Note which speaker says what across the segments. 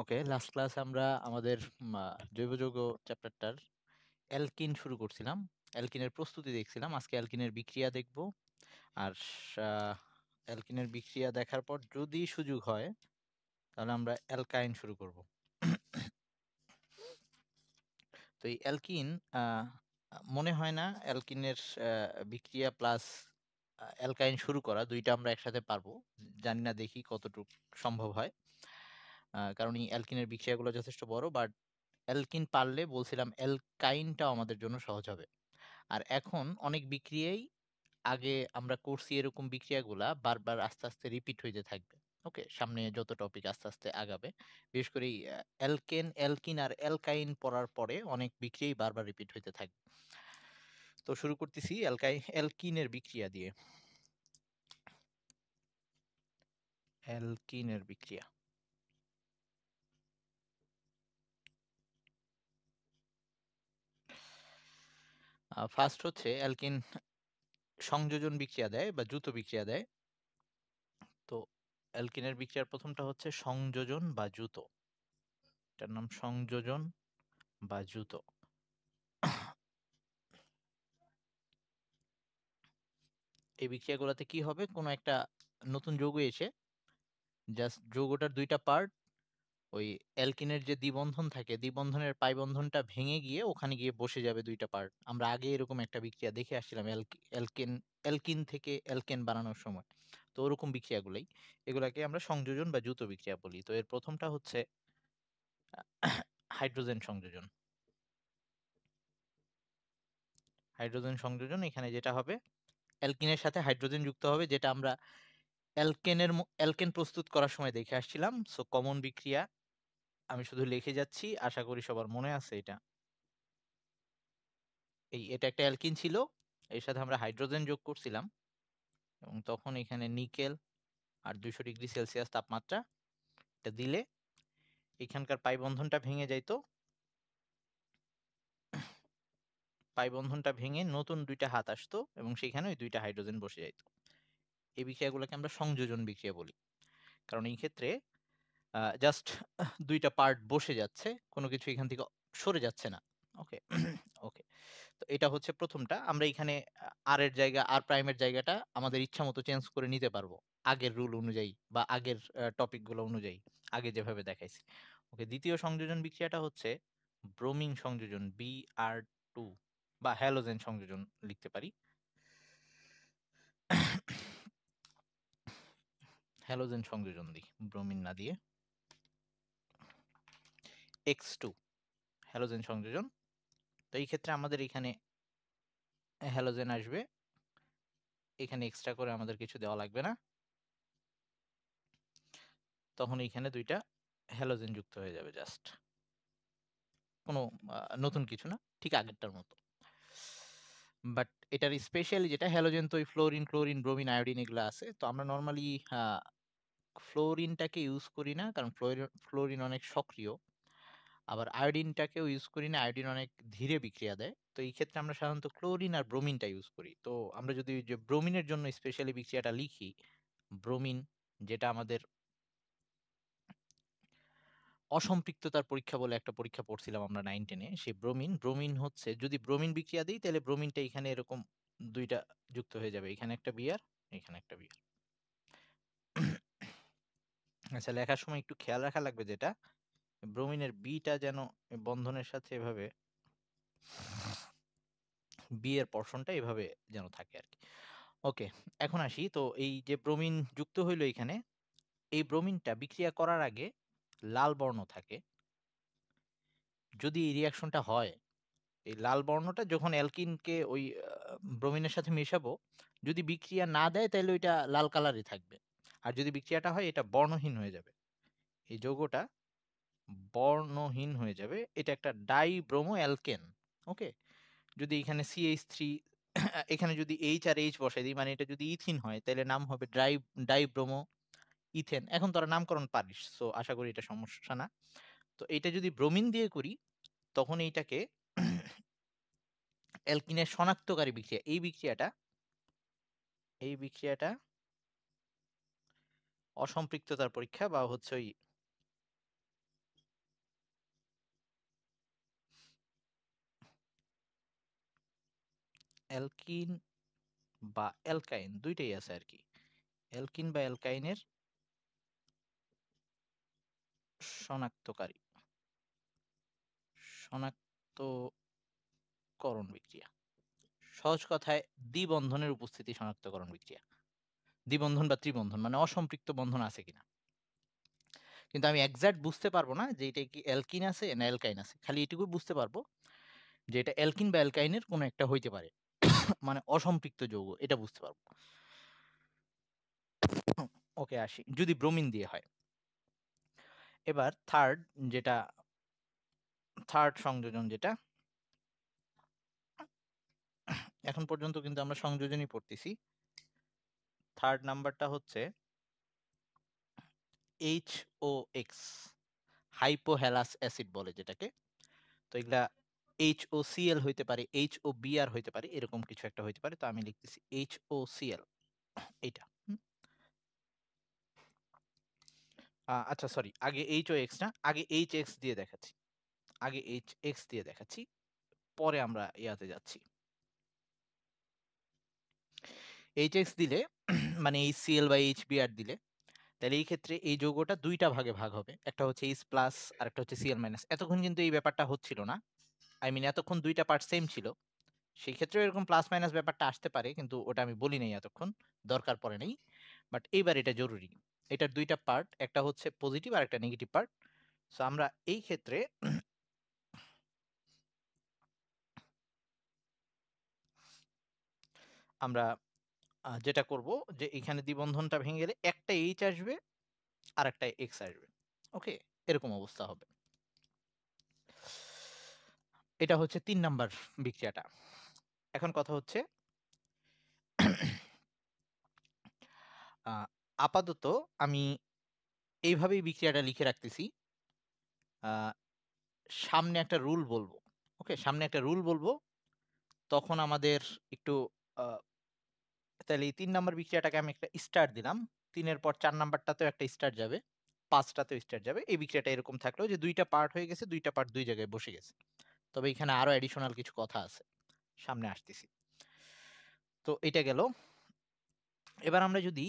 Speaker 1: Okay last class আমরা আমাদের জৈব যৌগ চ্যাপ্টারটার অ্যালকিন শুরু করছিলাম অ্যালকিনের প্রস্তুতি দেখছিলাম আজকে অ্যালকিনের বিক্রিয়া দেখব আর অ্যালকিনের বিক্রিয়া দেখার পর যদি সুযোগ হয় তাহলে আমরা অ্যালকাইন শুরু করব তো এই অ্যালকিন মনে হয় না অ্যালকিনের বিক্রিয়া প্লাস অ্যালকাইন শুরু করা দুইটা আমরা একসাথে পারবো জানি না দেখি কতটুকু সম্ভব হয় কারণ এই অ্যালকিনের বিক্রিয়াগুলো যথেষ্ট বড় বাট অ্যালকিন পারলে বলছিলাম অ্যালকাইনটাও আমাদের জন্য সহজ হবে আর এখন অনেক বিক্রিয়াই আগে আমরা করছি এরকম বিক্রিয়াগুলা বারবার আস্তে আস্তে রিপিট হইতে থাকবে ওকে সামনে যত টপিক আস্তে আস্তে আগাবে বিশেষ করে অ্যালকেন অ্যালকিন আর অ্যালকাইন পড়ার পরে অনেক বিক্রিয়াই বারবার রিপিট হইতে থাকবে তো শুরু করতেছি অ্যালকাই অ্যালকিনের বিক্রিয়া দিয়ে অ্যালকিনের বিক্রিয়া ফার্স্ট হচ্ছে অ্যালকিন সংযোজন বিক্রিয়া দেয় বা দ্রুত বিক্রিয়া দেয় তো অ্যালকিনের বিক্রিয়ার প্রথমটা হচ্ছে সংযোজন বা দ্রুত এটার নাম সংযোজন বা দ্রুত এই বিক্রিয়াগুলোতে কি হবে কোনো একটা নতুন যৌগ এসে জাস্ট যৌগটার দুইটা পার্ট ওই অ্যালকিনের যে দ্বিবন্ধন থাকে দ্বিবন্ধনের পাই ভেঙে গিয়ে ওখানে গিয়ে বসে যাবে দুইটা পার্ট আমরা আগে এরকম একটা বিক্রিয়া দেখে আসছিলাম অ্যালকিন অ্যালকিন থেকে অ্যালকেন বানানোর সময় তো ওরকম বিক্রিয়াগুলোই এগুলাকে আমরা সংযোজন বা জুতো বিক্রিয়া বলি তো এর প্রথমটা হচ্ছে হাইড্রোজেন সংযোজন হাইড্রোজেন সংযোজন এখানে যেটা হবে অ্যালকিনের সাথে হাইড্রোজেন যুক্ত হবে যেটা আমরা অ্যালকেনের অ্যালকেন প্রস্তুত করার সময় দেখে আসছিলাম সো কমন বিক্রিয়া আমি শুধু লিখে যাচ্ছি আশা করি সবার মনে আছে এটা এই এটা একটা অ্যালকিন ছিল এর সাথে আমরা হাইড্রোজেন যোগ করছিলাম এবং তখন এখানে নিকেল আর দুশো ডিগ্রি সেলসিয়াস তাপমাত্রা এটা দিলে এখানকার পাইবন্ধনটা ভেঙে যাইতো পাইবন্ধনটা ভেঙে নতুন দুইটা হাত আসতো এবং সেখানে ওই দুইটা হাইড্রোজেন বসে যাইতো এই বিক্রিয়াগুলোকে আমরা সংযোজন বিক্রিয়া বলি কারণ এই ক্ষেত্রে জাস্ট দুইটা পার্ট বসে যাচ্ছে কোনো কিছু এখান থেকে সরে যাচ্ছে না ওকে ওকে তো এটা হচ্ছে প্রথমটা আমরা এখানে আর এর জায়গা আর প্রাইমের জায়গাটা আমাদের ইচ্ছা মতো চেঞ্জ করে নিতে পারবো আগের রুল অনুযায়ী বা আগের টপিকগুলো অনুযায়ী আগে যেভাবে দেখাইছি ওকে দ্বিতীয় সংযোজন বিক্রিয়াটা হচ্ছে ব্রোমিং সংযোজন বি আর টু বা হ্যালোজেন সংযোজন লিখতে পারি হ্যালোজেন সংযোজন দিই ব্রোমিন না দিয়ে এক্স টু হ্যালোজেন সংযোজন তো এই ক্ষেত্রে আমাদের এখানে হ্যালোজেন আসবে এখানে এক্সট্রা করে আমাদের কিছু দেওয়া লাগবে না তখন এখানে দুইটা হ্যালোজেন যুক্ত হয়ে যাবে জাস্ট কোনো নতুন কিছু না ঠিক আগেরটার মতো বাট এটার স্পেশালি যেটা হ্যালোজেন তো ওই ফ্লোরিন ক্লোরিন ব্রোমিন আয়োডিন এগুলো আছে তো আমরা নর্মালি ফ্লোরিনটাকে ইউজ করি না কারণ ফ্লোরিন ফ্লোরিন অনেক সক্রিয় আবার আয়োডিনটাকেও ইউজ করি না আয়োডিন অনেক ধীরে বিক্রিয়া দেয় তো এই ক্ষেত্রে আমরা সাধারণত ক্লোরিন আর ব্রোমিনটা ইউজ করি তো আমরা যদি যে ব্রোমিনের জন্য স্পেশালি বিক্রিয়াটা লিখি ব্রোমিন যেটা আমাদের অসম্পৃক্ততার পরীক্ষা বলে একটা পরীক্ষা পড়ছিলাম আমরা নাইন টেনে সেই ব্রোমিন ব্রোমিন হচ্ছে যদি ব্রোমিন বিক্রিয়া দিই তাহলে ব্রোমিনটা এখানে এরকম দুইটা যুক্ত হয়ে যাবে এখানে একটা বিয়ার এখানে একটা বিয়ার আচ্ছা লেখার সময় একটু খেয়াল রাখা লাগবে যেটা ব্রোমিনের বিটা যেন বন্ধনের সাথে এভাবে বিয়ের পর্ষণটা এভাবে যেন থাকে আর কি ওকে এখন আসি তো এই যে ব্রোমিন যুক্ত হইলো এখানে এই ব্রোমিনটা বিক্রিয়া করার আগে লাল বর্ণ থাকে যদি এই রিয়াকশনটা হয় এই লাল বর্ণটা যখন অ্যালকিনকে ওই ব্রোমিনের সাথে মেশাবো যদি বিক্রিয়া না দেয় তাহলে ওইটা লাল কালারই থাকবে আর যদি বিক্রিয়াটা হয় এটা বর্ণহীন হয়ে যাবে এই যৌগটা বর্ণহীন হয়ে যাবে এটা একটা ডাই ব্রোমো অ্যালকেন ওকে যদি এখানে সিএইচ থ্রি এখানে যদি এইচ আর এইচ বসাই দিই মানে এটা যদি ইথিন হয় তাহলে নাম হবে ড্রাই ব্রোমো ইথেন এখন তোরা নামকরণ পারিস সো আশা করি এটা সমস্যা না তো এটা যদি ব্রোমিন দিয়ে করি তখন এইটাকে অ্যালকিনের শনাক্তকারী বিক্রিয়া এই বিক্রিয়াটা এই বিক্রিয়াটা অসম্পৃক্ততার পরীক্ষা বা হচ্ছে ওই অ্যালকিন বা অ্যালকাইন দুইটাই আছে আর কি অ্যালকিন বা অ্যালকাইনের শনাক্তকারী শনাক্তকরণ বিক্রিয়া সহজ কথায় দ্বিবন্ধনের উপস্থিতি শনাক্তকরণ বিক্রিয়া দ্বিবন্ধন বা ত্রিবন্ধন মানে অসম্পৃক্ত বন্ধন আছে কিনা কিন্তু আমি একজ্যাক্ট বুঝতে পারবো না যে এটা কি অ্যালকিন আছে না অ্যালকাইন আছে খালি এটুকু বুঝতে পারবো যে এটা অ্যালকিন বা অ্যালকাইনের কোনো একটা হইতে পারে মানে অসম্পৃক্ত যৌগ এটা বুঝতে পারবো ওকে আসি যদি ব্রোমিন দিয়ে হয় এবার থার্ড যেটা থার্ড সংযোজন যেটা এখন পর্যন্ত কিন্তু আমরা সংযোজনই পড়তেছি থার্ড নাম্বারটা হচ্ছে H O X hypohalous acid বলে যেটাকে তো এগুলা এইচ ও সিএল হইতে পারে এইচ ও বিআর হইতে পারে এরকম কিছু একটা হইতে পারে তো আমি লিখতেছি এইচ ও সিএল এইটা আচ্ছা সরি আগে এইচ ও এক্স না আগে এইচ এক্স দিয়ে দেখাচ্ছি আগে এইচ এক্স দিয়ে দেখাচ্ছি পরে আমরা ইয়াতে যাচ্ছি এইচ এক্স দিলে মানে এইচ সিএল বা এইচ বিআর দিলে তাহলে এই ক্ষেত্রে এই যৌগটা দুইটা ভাগে ভাগ হবে একটা হচ্ছে এইচ প্লাস আর একটা হচ্ছে সিএল মাইনাস এতক্ষণ কিন্তু এই ব্যাপারটা হচ্ছিল না আই মিন এতক্ষণ দুইটা পার্ট সেম ছিল সেই ক্ষেত্রে এরকম প্লাস মাইনাস ব্যাপারটা আসতে পারে কিন্তু ওটা আমি বলি নাই এতক্ষণ দরকার পড়ে নাই বাট এইবার এটা জরুরি এটার দুইটা পার্ট একটা হচ্ছে পজিটিভ আর একটা নেগেটিভ পার্ট সো আমরা এই ক্ষেত্রে আমরা যেটা করব যে এখানে দ্বিবন্ধনটা ভেঙে গেলে একটা এইচ আসবে আর একটা এক্স আসবে ওকে এরকম অবস্থা হবে এটা হচ্ছে তিন নাম্বার বিক্রিয়াটা এখন কথা হচ্ছে আপাতত আমি এইভাবেই বিক্রিয়াটা লিখে রাখতেছি সামনে একটা রুল বলবো ওকে সামনে একটা রুল বলবো তখন আমাদের একটু তাহলে এই তিন নাম্বার বিক্রিয়াটাকে আমি একটা স্টার দিলাম তিনের পর চার নাম্বারটাতেও একটা স্টার যাবে পাঁচটাতেও স্টার যাবে এই বিক্রিয়াটা এরকম থাকলো যে দুইটা পার্ট হয়ে গেছে দুইটা পার্ট দুই জায়গায় বসে গেছে তবে এখানে আরো অ্যাডিশনাল কিছু কথা আছে সামনে আসতেছি তো এটা গেল এবার আমরা যদি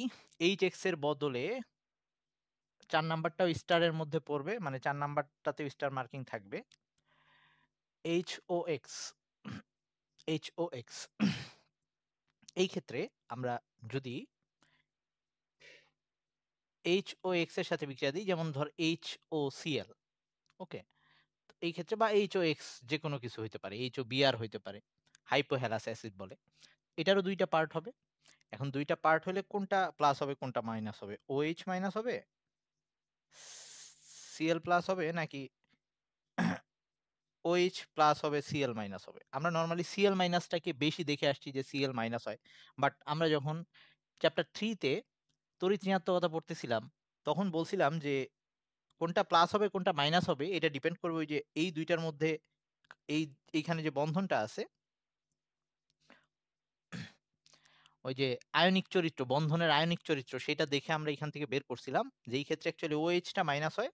Speaker 1: এইচ এক্স এর বদলে চার নাম্বারটাও স্টারের মধ্যে পড়বে মানে চার নাম্বারটাতেও স্টার মার্কিং থাকবে H O X H O X এই ক্ষেত্রে আমরা যদি এইচ ও এক্স এর সাথে বিক্রিয়া দিই যেমন ধর এইচ ও সিএল ওকে এই ক্ষেত্রে বা এইচ ও এক্স যে কোনো কিছু হইতে পারে এইচ ও বিআর হইতে পারে হাইপোহেলাস অ্যাসিড বলে এটারও দুইটা পার্ট হবে এখন দুইটা পার্ট হলে কোনটা প্লাস হবে কোনটা মাইনাস হবে ও এইচ মাইনাস হবে সিএল প্লাস হবে নাকি ও এইচ প্লাস হবে সিএল মাইনাস হবে আমরা নর্মালি সিএল মাইনাসটাকে বেশি দেখে আসছি যে সিএল মাইনাস হয় বাট আমরা যখন চ্যাপ্টার থ্রিতে তরিত ঋণাত্মকতা পড়তেছিলাম তখন বলছিলাম যে কোনটা প্লাস হবে কোনটা মাইনাস হবে এটা ডিপেন্ড করবে ওই যে এই দুইটার মধ্যে এই এইখানে যে বন্ধনটা আছে ওই যে আয়নিক চরিত্র বন্ধনের আয়নিক চরিত্র সেটা দেখে আমরা এখান থেকে বের করছিলাম যেই ক্ষেত্রে অ্যাকচুয়ালি ওএইচটা মাইনাস হয়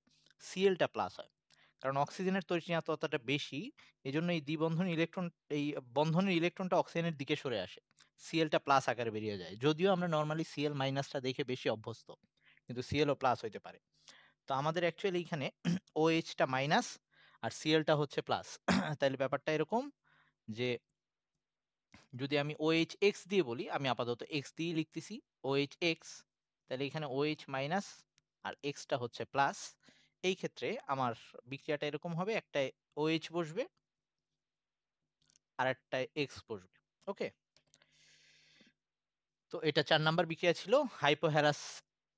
Speaker 1: সিএলটা প্লাস হয় কারণ অক্সিজেনের তরিচীনাত্মতাটা বেশি এই জন্য এই দ্বিবন্ধন ইলেকট্রন এই বন্ধনের ইলেকট্রনটা অক্সিজেনের দিকে সরে আসে সিএলটা প্লাস আকারে বেরিয়ে যায় যদিও আমরা নর্মালি সিএল মাইনাসটা দেখে বেশি অভ্যস্ত কিন্তু সিএলও প্লাস হইতে পারে তো আমাদের অ্যাকচুয়ালি এখানে ও এইচটা মাইনাস আর সিএলটা হচ্ছে প্লাস তাহলে ব্যাপারটা এরকম যে যদি আমি ও এইচ এক্স দিয়ে বলি আমি আপাতত এক্স দিয়ে লিখতেছি ও এইচ এক্স তাহলে এখানে ও এইচ মাইনাস আর এক্সটা হচ্ছে প্লাস এই ক্ষেত্রে আমার বিক্রিয়াটা এরকম হবে একটা ও OH এইচ বসবে আর একটা এক্স বসবে ওকে তো এটা চার নাম্বার বিক্রিয়া ছিল হাইপোহ্যারাস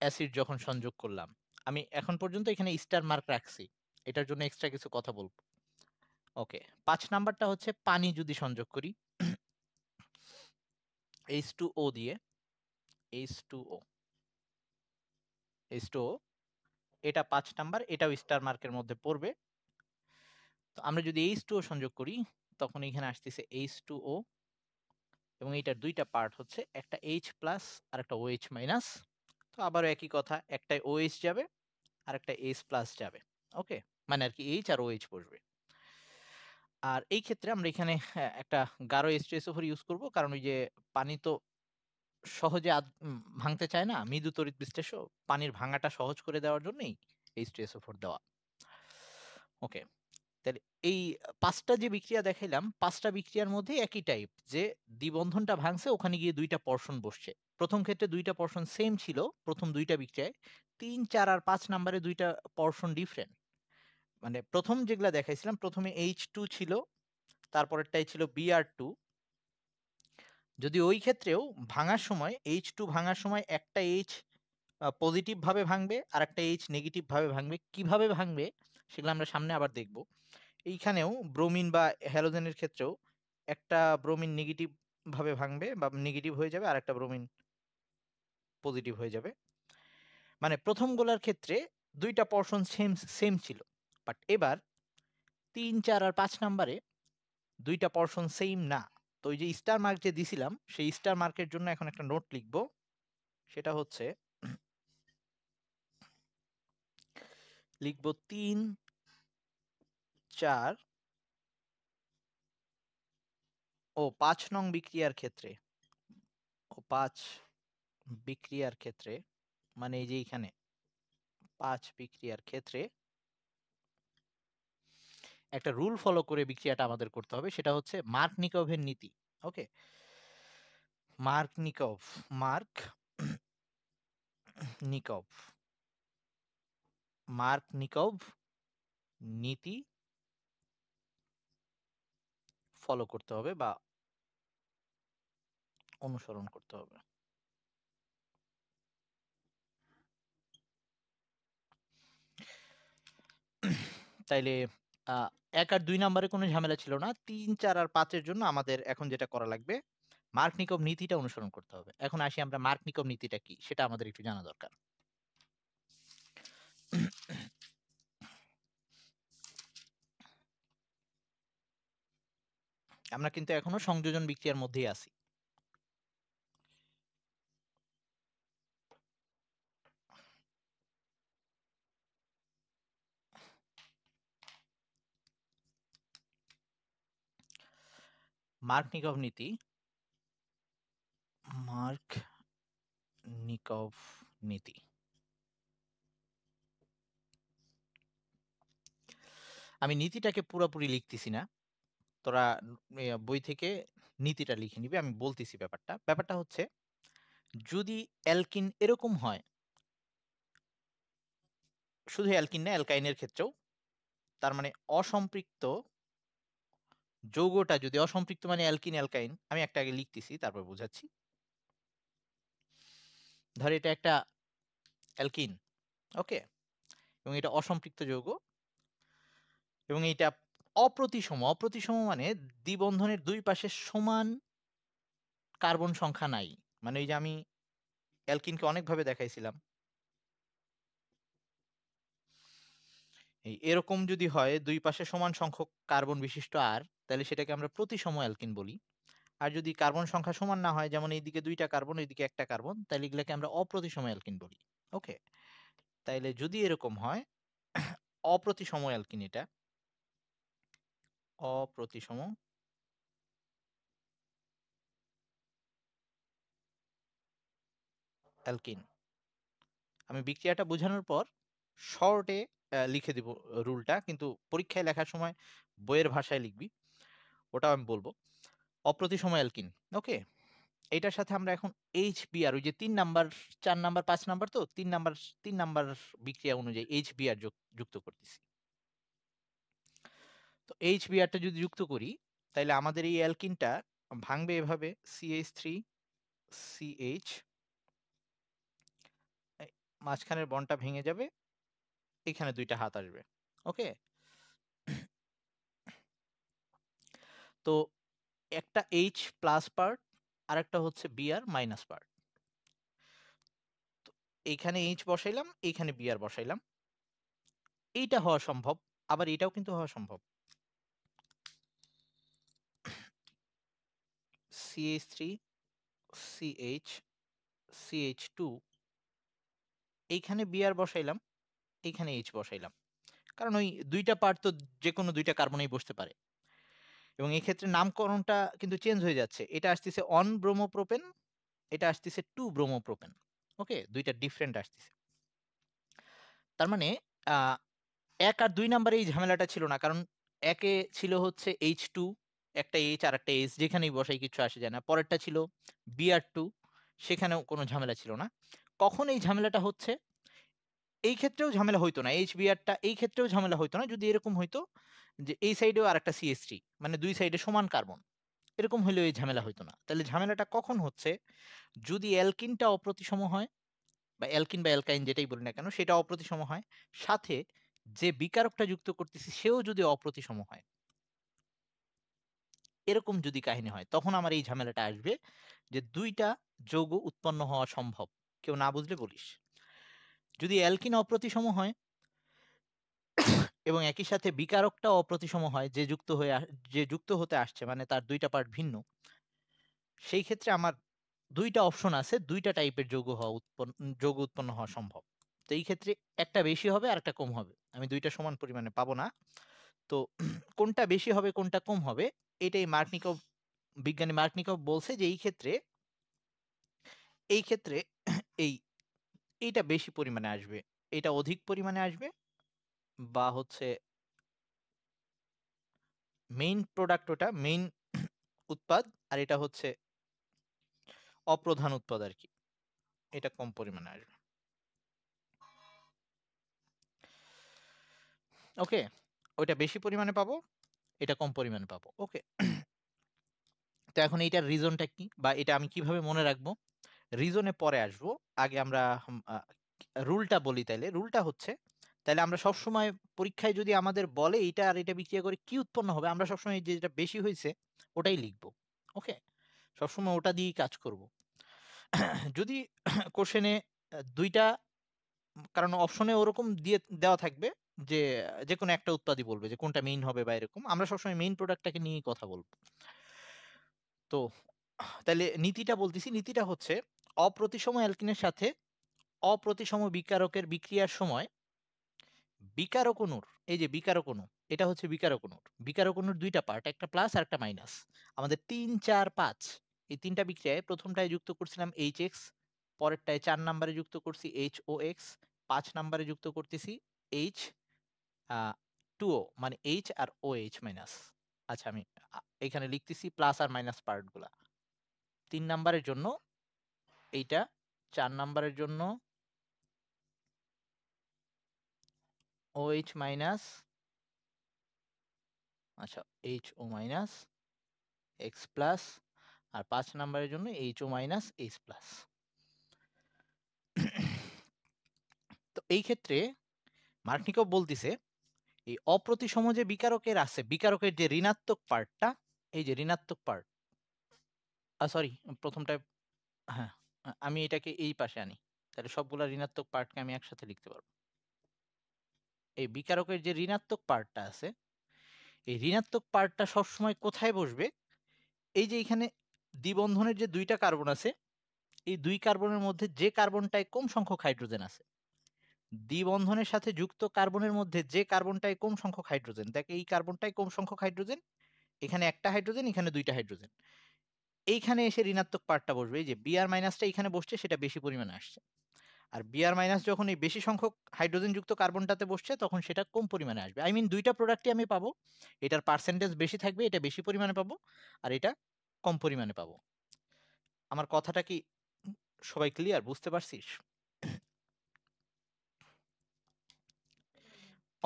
Speaker 1: অ্যাসিড যখন সংযোগ করলাম আমি এখন পর্যন্ত এখানে স্টার মার্ক রাখছি এটার জন্য এক্সট্রা কিছু কথা বলবো ওকে পাঁচ নাম্বারটা হচ্ছে পানি যদি সংযোগ করি এইচ টু ও দিয়ে H two O H two O এটা পাঁচ নাম্বার এটাও স্টার মার্কের মধ্যে পড়বে তো আমরা যদি এইচ টু ও সংযোগ করি তখন এখানে আসতেছে এইচ টু ও এবং এইটার দুইটা পার্ট হচ্ছে একটা এইচ প্লাস আর একটা ও এইচ মাইনাস তো আবারও একই কথা একটাই ওএইচ যাবে আর একটা এইচ প্লাস যাবে ওকে মানে আর কি এইচ আর ওএইচ বসবে আর এই ক্ষেত্রে আমরা এখানে হ্যাঁ, একটা গাঢ় এস্ট্রেসোফোর ইউজ করব কারণ ওই যে পানি তো সহজে ভাঙতে চায় না মৃদু তড়িৎ বিশ্লেষ পানির ভাঙাটা সহজ করে দেওয়ার জন্যই এই স্ট্রেসোফোর দেওয়া ওকে তাহলে এই পাঁচটা যে বিক্রিয়া দেখাইলাম পাঁচটা বিক্রিয়ার মধ্যে একই টাইপ যে দ্বিবন্ধনটা ভাঙছে ওখানে গিয়ে দুইটা পর্ষণ বসছে প্রথম ক্ষেত্রে দুইটা পর্ষণ সেম ছিল প্রথম দুইটা বিক্রিয়ায় তিন চার আর পাঁচ নাম্বারে দুইটা পর্শন ডিফারেন্ট মানে প্রথম যেগুলো দেখাইছিলাম প্রথমে এইচ টু ছিল তারপরেরটাই ছিল বি আর টু যদি ওই ক্ষেত্রেও ভাঙার সময় এইচ টু ভাঙার সময় একটা এইচ পজিটিভভাবে ভাঙবে আর একটা এইচ নেগেটিভভাবে ভাঙবে কিভাবে ভাঙবে সেগুলো আমরা সামনে আবার দেখব এইখানেও ব্রোমিন বা হ্যালোজেনের ক্ষেত্রেও একটা ব্রোমিন নেগেটিভভাবে ভাঙবে বা নেগেটিভ হয়ে যাবে আর একটা ব্রোমিন পজিটিভ হয়ে যাবে মানে প্রথম গোলার ক্ষেত্রে দুইটা পর্শন সেম সেম ছিল বাট এবার তিন চার আর পাঁচ নাম্বারে দুইটা পর্শন সেম না তো ওই যে স্টার মার্ক যে দিছিলাম সেই স্টার মার্কের জন্য এখন একটা নোট লিখব সেটা হচ্ছে লিখব তিন চার ও পাঁচ নং বিক্রিয়ার ক্ষেত্রে ও পাঁচ বিক্রিয়ার ক্ষেত্রে মানে এই যে এখানে পাঁচ বিক্রিয়ার ক্ষেত্রে একটা রুল ফলো করে বিক্রিয়াটা আমাদের করতে হবে সেটা হচ্ছে মার্ক নিকভের নীতি okay Markovnikov Markovnikov Markovnikov নীতি ফলো করতে হবে বা অনুসরণ করতে হবে তাইলে আহ, আর দুই নম্বরে কোনো ঝামেলা ছিল না। তিন চার আর পাঁচের জন্য আমাদের এখন যেটা করা লাগবে মার্ক নিকম নীতিটা অনুসরণ করতে হবে। এখন আসি আমরা মার্ক নিকম নীতিটা কি সেটা আমাদের একটু জানা দরকার। আমরা কিন্তু এখনো সংযোজন বিক্রিয়ার মধ্যেই আছি। মার্ক নিকভ নীতি মার্ক নিকভ নীতি আমি নীতিটাকে পুরোপুরি লিখতেছি না তোরা বই থেকে নীতিটা লিখে নিবি আমি বলতেছি ব্যাপারটা ব্যাপারটা হচ্ছে যদি অ্যালকিন এরকম হয় শুধু অ্যালকিন না অ্যালকাইনের ক্ষেত্রেও তার মানে অসম্পৃক্ত যৌগটা যদি অসম্পৃক্ত মানে অ্যালকিন অ্যালকাইন আমি একটা আগে লিখতেছি তারপর বোঝাচ্ছি ধর এটা একটা অ্যালকিন ওকে এবং এটা অসম্পৃক্ত যৌগ এবং এটা অপ্রতিসম অপ্রতিসম মানে দ্বিবন্ধনের দুই পাশে সমান কার্বন সংখ্যা নাই মানে এই যে আমি অ্যালকিনকে অনেকভাবে দেখাইছিলাম এরকম যদি হয় দুই পাশে সমান সংখ্যক কার্বন বিশিষ্ট আর তাহলে সেটাকে আমরা প্রতিসম অ্যালকিন বলি আর যদি কার্বন সংখ্যা সমান না হয় যেমন এইদিকে দুইটা কার্বন এইদিকে একটা কার্বন তাহলে এগুলোকে আমরা অপ্রতিসম অ্যালকিন বলি ওকে তাইলে যদি এরকম হয় অপ্রতিসম অ্যালকিন এটা অপ্রতিসম অ্যালকিন আমি বিক্রিয়াটা বোঝানোর পর শর্টে লিখে দিব রুলটা কিন্তু পরীক্ষায় লেখার সময় বইয়ের ভাষায় লিখবি ওটাও আমি বলবো অপ্রতিসম অ্যালকিন ওকে এইটার সাথে আমরা এখন এইচ বিআর ওই যে তিন নাম্বার চার নাম্বার পাঁচ নাম্বার তো তিন নাম্বার তিন নাম্বার বিক্রিয়া অনুযায়ী এইচ বিআর যুক্ত করতেছি তো এইচ বিআরটা যদি যুক্ত করি তাহলে আমাদের এই অ্যালকিনটা ভাঙবে এভাবে সিএইচ থ্রি সিএইচ মাঝখানের বনটা ভেঙে যাবে এখানে দুইটা হাত আসবে ওকে তো একটা এইচ প্লাস পার্ট আর একটা হচ্ছে বি আর মাইনাস পার্ট এইখানে এইচ বসাইলাম এইখানে বি আর বসাইলাম এইটা হওয়া সম্ভব আবার এটাও কিন্তু হওয়া সম্ভব এইচ থ্রি এইচ টু এইখানে বি আর বসাইলাম এখানে এইচ বসাইলাম কারণ ওই দুইটা পার্ট তো যে কোনো দুইটা কার্বনেই বসতে পারে এবং এক্ষেত্রে নামকরণটা কিন্তু চেঞ্জ হয়ে যাচ্ছে এটা আসতেছে অন ব্রোমোপ্রোপেন এটা আসতেছে টু ব্রোমোপ্রোপেন ওকে দুইটা ডিফারেন্ট আসতেছে তার মানে এক আর দুই নাম্বারে এই ঝামেলাটা ছিল না কারণ একে ছিল হচ্ছে এইচ টু একটা এইচ আর একটা এইচ যেখানেই বসাই কিছু আসে যায় না পরেরটা ছিল বিআর টু সেখানেও কোনো ঝামেলা ছিল না কখন এই ঝামেলাটা হচ্ছে এই ক্ষেত্রেও ঝামেলা হইতো না এইচ বিআরটা এই ক্ষেত্রেও ঝামেলা হইতো না যদি এরকম হইতো যে এই সাইডেও আর একটা সিএসটি মানে দুই সাইডে সমান কার্বন এরকম হইলেও এই ঝামেলা হইতো না তাহলে ঝামেলাটা কখন হচ্ছে যদি অ্যালকিনটা অপ্রতিসম হয় বা অ্যালকিন বা অ্যালকাইন যেটাই বলি না কেন সেটা অপ্রতিসম হয় সাথে যে বিকারকটা যুক্ত করতেছি সেও যদি অপ্রতিসম হয় এরকম যদি কাহিনী হয় তখন আমার এই ঝামেলাটা আসবে যে দুইটা যৌগ উৎপন্ন হওয়া সম্ভব কেউ না বুঝলে বলিস যদি অ্যালকিন অপ্রতিসম হয় এবং একই সাথে বিকারকটা অপ্রতিসম হয় যে যুক্ত হয়ে যে যুক্ত হতে আসছে মানে তার দুইটা পার্ট ভিন্ন সেই ক্ষেত্রে আমার দুইটা অপশন আছে দুইটা টাইপের যৌগ হওয়া উৎপন্ন যৌগ উৎপন্ন হওয়া সম্ভব তো এই ক্ষেত্রে একটা বেশি হবে আর একটা কম হবে আমি দুইটা সমান পরিমাণে পাবো না তো কোনটা বেশি হবে কোনটা কম হবে এটাই মার্কনিকভ বিজ্ঞানী মার্কনিকভ বলছে যে এই ক্ষেত্রে এই ক্ষেত্রে এই এইটা বেশি পরিমাণে আসবে এটা অধিক পরিমাণে আসবে বা হচ্ছে মেইন প্রোডাক্ট ওটা মেইন উৎপাদ আর এটা হচ্ছে অপ্রধান উৎপাদ আর কি এটা কম পরিমাণে আসবে ওকে ওইটা বেশি পরিমাণে পাবো এটা কম পরিমাণে পাবো ওকে তো এখন এইটার রিজনটা কি বা এটা আমি কিভাবে মনে রাখবো রিজনে পরে আসবো আগে আমরা রুলটা বলি তাইলে রুলটা হচ্ছে তাহলে আমরা সব সময় পরীক্ষায় যদি আমাদের বলে এটা আর এটা বিক্রিয়া করে কি উৎপন্ন হবে আমরা সবসময় যেটা বেশি হয়েছে ওটাই লিখব ওকে সবসময় ওটা দিয়েই কাজ করব যদি কোশ্চেনে দুইটা কারণ অপশনে ওরকম দিয়ে দেওয়া থাকবে যে যে কোনো একটা উৎপাদি বলবে যে কোনটা মেইন হবে বা এরকম আমরা সবসময় মেইন প্রোডাক্টটাকে নিয়েই কথা বলবো তো তাহলে নীতিটা বলতেছি নীতিটা হচ্ছে অপ্রতিসম অ্যালকিনের সাথে অপ্রতিসম বিকারকের বিক্রিয়ার সময় বিকারক এই যে বিকারক এটা হচ্ছে বিকারক বিকারকণুর বিকারক দুইটা পার্ট একটা প্লাস আর একটা মাইনাস আমাদের তিন চার পাঁচ এই তিনটা বিক্রিয়ায় প্রথমটায় যুক্ত করছিলাম এইচ এক্স পরেরটায় চার নাম্বারে যুক্ত করছি এইচ ও এক্স পাঁচ নাম্বারে যুক্ত করতেছি এইচ টু ও মানে এইচ আর ও এইচ মাইনাস আচ্ছা আমি এখানে লিখতেছি প্লাস আর মাইনাস পার্টগুলা তিন নাম্বারের জন্য এইটা চার নাম্বারের জন্য ও এইচ মাইনাস আচ্ছা H O minus X plus আর পাঁচ নাম্বারের জন্য H O minus H plus তো এই ক্ষেত্রে মার্কনিক বলতেছে এই অপ্রতিসম যে বিকারকের আছে বিকারকের যে ঋণাত্মক পার্টটা এই যে ঋণাত্মক পার্ট সরি প্রথমটা হ্যাঁ আমি এটাকে এই পাশে আনি তাহলে সবগুলা ঋণাত্মক পার্টকে আমি একসাথে লিখতে পারবো এই বিকারকের যে ঋণাত্মক পার্টটা আছে এই ঋণাত্মক পার্টটা সবসময় কোথায় বসবে এই যে এখানে দ্বিবন্ধনের যে দুইটা কার্বন আছে এই দুই কার্বনের মধ্যে যে কার্বনটায় কম সংখ্যক হাইড্রোজেন আছে দ্বিবন্ধনের সাথে যুক্ত কার্বনের মধ্যে যে কার্বনটায় কম সংখ্যক হাইড্রোজেন দেখ এই কার্বনটায় কম সংখ্যক হাইড্রোজেন এখানে একটা হাইড্রোজেন এখানে দুইটা হাইড্রোজেন এইখানে এসে ঋণাত্মক পার্টটা বসবে এই যে বিআর মাইনাসটা এইখানে বসছে সেটা বেশি পরিমাণে আসছে আর বিআর মাইনাস যখন এই বেশি সংখ্যক হাইড্রোজেনযুক্ত কার্বনটাতে বসছে তখন সেটা কম পরিমাণে আসবে আই মিন দুইটা প্রোডাক্টই আমি পাবো এটার পার্সেন্টেজ বেশি থাকবে এটা বেশি পরিমাণে পাবো আর এটা কম পরিমাণে পাবো আমার কথাটা কি সবাই ক্লিয়ার বুঝতে পারছিস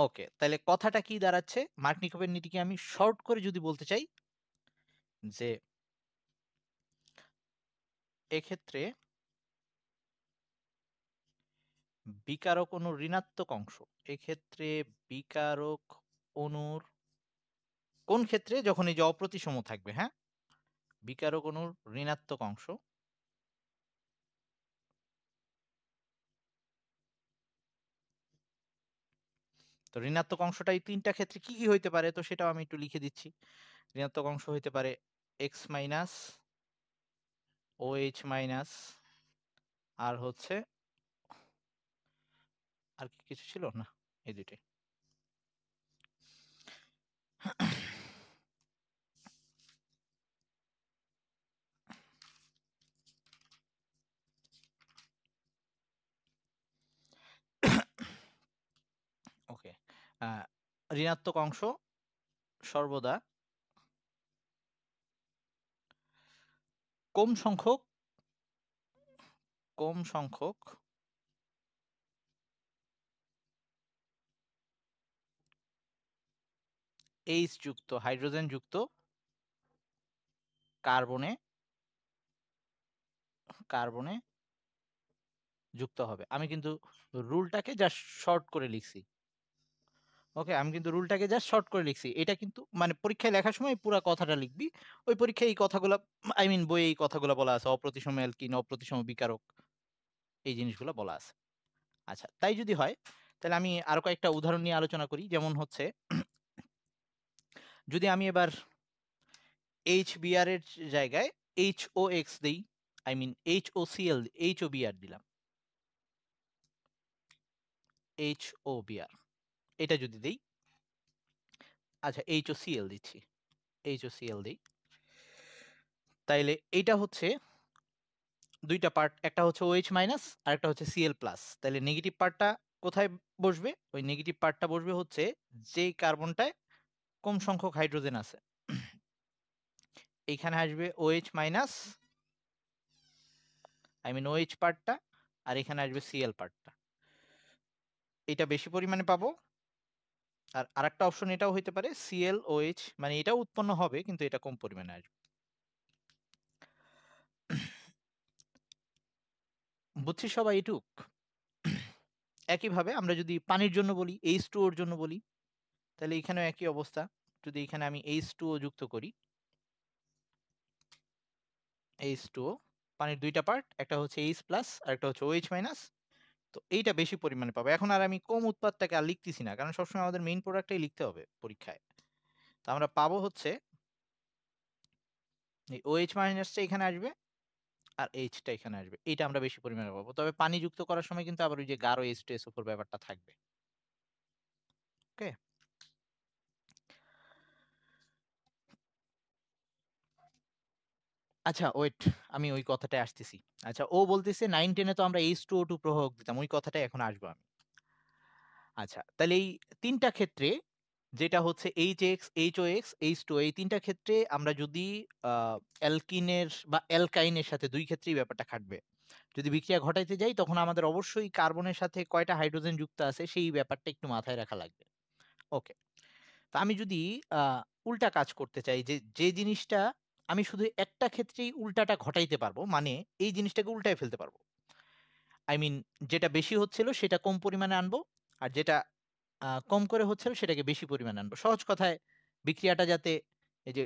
Speaker 1: ওকে তাহলে কথাটা কি দাঁড়াচ্ছে মার্কনিকপের নীতিকে আমি শর্ট করে যদি বলতে চাই যে এক্ষেত্রে বিকারক অনুর ঋণাত্মক অংশ এক্ষেত্রে বিকারক অনুর কোন ক্ষেত্রে যখন এই যে অপ্রতিসম থাকবে হ্যাঁ বিকারক অনুর ঋণাত্মক অংশ তো ঋণাত্মক অংশটা এই তিনটা ক্ষেত্রে কি কি হইতে পারে তো সেটাও আমি একটু লিখে দিচ্ছি ঋণাত্মক অংশ হইতে পারে এক্স মাইনাস OH মাইনাস আর হচ্ছে আর কি কিছু ছিল না এই দুটি ওকে ঋণাত্মক অংশ সর্বদা কম সংখ্যক কম সংখ্যক এইচ যুক্ত হাইড্রোজেন যুক্ত কার্বনে কার্বনে যুক্ত হবে আমি কিন্তু রুলটাকে জাস্ট শর্ট করে লিখছি ওকে আমি কিন্তু রুলটাকে জাস্ট শর্ট করে লিখছি এটা কিন্তু মানে পরীক্ষায় লেখার সময় পুরো কথাটা লিখবি ওই পরীক্ষায় এই কথাগুলো আই মিন বইয়ে এই কথাগুলো বলা আছে অপ্রতিসম অ্যালকিন অপ্রতিসম বিকারক এই জিনিসগুলো বলা আছে আচ্ছা তাই যদি হয় তাহলে আমি আরো কয়েকটা উদাহরণ নিয়ে আলোচনা করি যেমন হচ্ছে যদি আমি এবার এইচ বিআর এর জায়গায় এইচ ও এক্স দিই I mean H O Cl H O Br দিলাম এইচ ও বিআর এটা যদি দিই আচ্ছা এইচ ও সিএল দিচ্ছি এইচ ও সিএল দিই তাইলে এইটা হচ্ছে দুইটা পার্ট একটা হচ্ছে ওএইচ মাইনাস আর একটা হচ্ছে সিএল প্লাস তাহলে নেগেটিভ পার্টটা কোথায় বসবে ওই নেগেটিভ পার্টটা বসবে হচ্ছে যেই কার্বনটায় কম সংখ্যক হাইড্রোজেন আছে এইখানে আসবে OH minus I mean OH পার্টটা আর এখানে আসবে সিএল পার্টটা এটা বেশি পরিমাণে পাবো আর আরেকটা অপশন এটাও হইতে পারে সিএল ওএইচ মানে এটাও উৎপন্ন হবে কিন্তু এটা কম পরিমাণে আসবে বুঝছি সবাই এটুক একইভাবে আমরা যদি পানির জন্য বলি এইচ টু ওর জন্য বলি তাহলে এখানেও একই অবস্থা যদি এখানে আমি এইচ টু ও যুক্ত করি এইচ টু ও পানির দুইটা পার্ট একটা হচ্ছে এইচ প্লাস আর একটা হচ্ছে ওএইচ মাইনাস তো এইটা বেশি পরিমাণে পাবো এখন আর আমি কম উৎপাদটাকে আর লিখতেছি না কারণ সবসময় আমাদের মেইন প্রোডাক্টটাই লিখতে হবে পরীক্ষায় তো আমরা পাবো হচ্ছে এই ওএইচ মাইনাসটা এখানে আসবে আর এইচটা এখানে আসবে এটা আমরা বেশি পরিমাণে পাবো তবে পানি যুক্ত করার সময় কিন্তু আবার ওই যে গাঢ় এইচ টু ওপর ব্যাপারটা থাকবে ওকে আচ্ছা ওয়েট আমি ওই কথাটায় আসতেছি। আচ্ছা ও বলতেছে নাইন টেনে তো আমরা এইচ টু ও টু প্রভাব দিতাম। ওই কথাটাই এখন আসবো আমি। আচ্ছা তাহলে এই তিনটা ক্ষেত্রে যেটা হচ্ছে H H X O X H two এই তিনটা ক্ষেত্রে আমরা যদি অ্যালকিনের বা অ্যালকাইনের সাথে দুই ক্ষেত্রেই ব্যাপারটা খাটবে। যদি বিক্রিয়া ঘটাইতে যাই তখন আমাদের অবশ্যই কার্বনের সাথে কয়টা হাইড্রোজেন যুক্ত আছে সেই ব্যাপারটা একটু মাথায় রাখা লাগবে। ওকে। তা আমি যদি উল্টা কাজ করতে চাই যে, যে জিনিসটা আমি শুধু একটা ক্ষেত্রেই উল্টাটা ঘটাইতে পারবো মানে এই জিনিসটাকে উল্টায় ফেলতে পারবো আই মিন যেটা বেশি হচ্ছিল সেটা কম পরিমাণে আনবো আর যেটা কম করে হচ্ছিল সেটাকে বেশি পরিমাণে আনবো সহজ কথায় বিক্রিয়াটা যাতে এই যে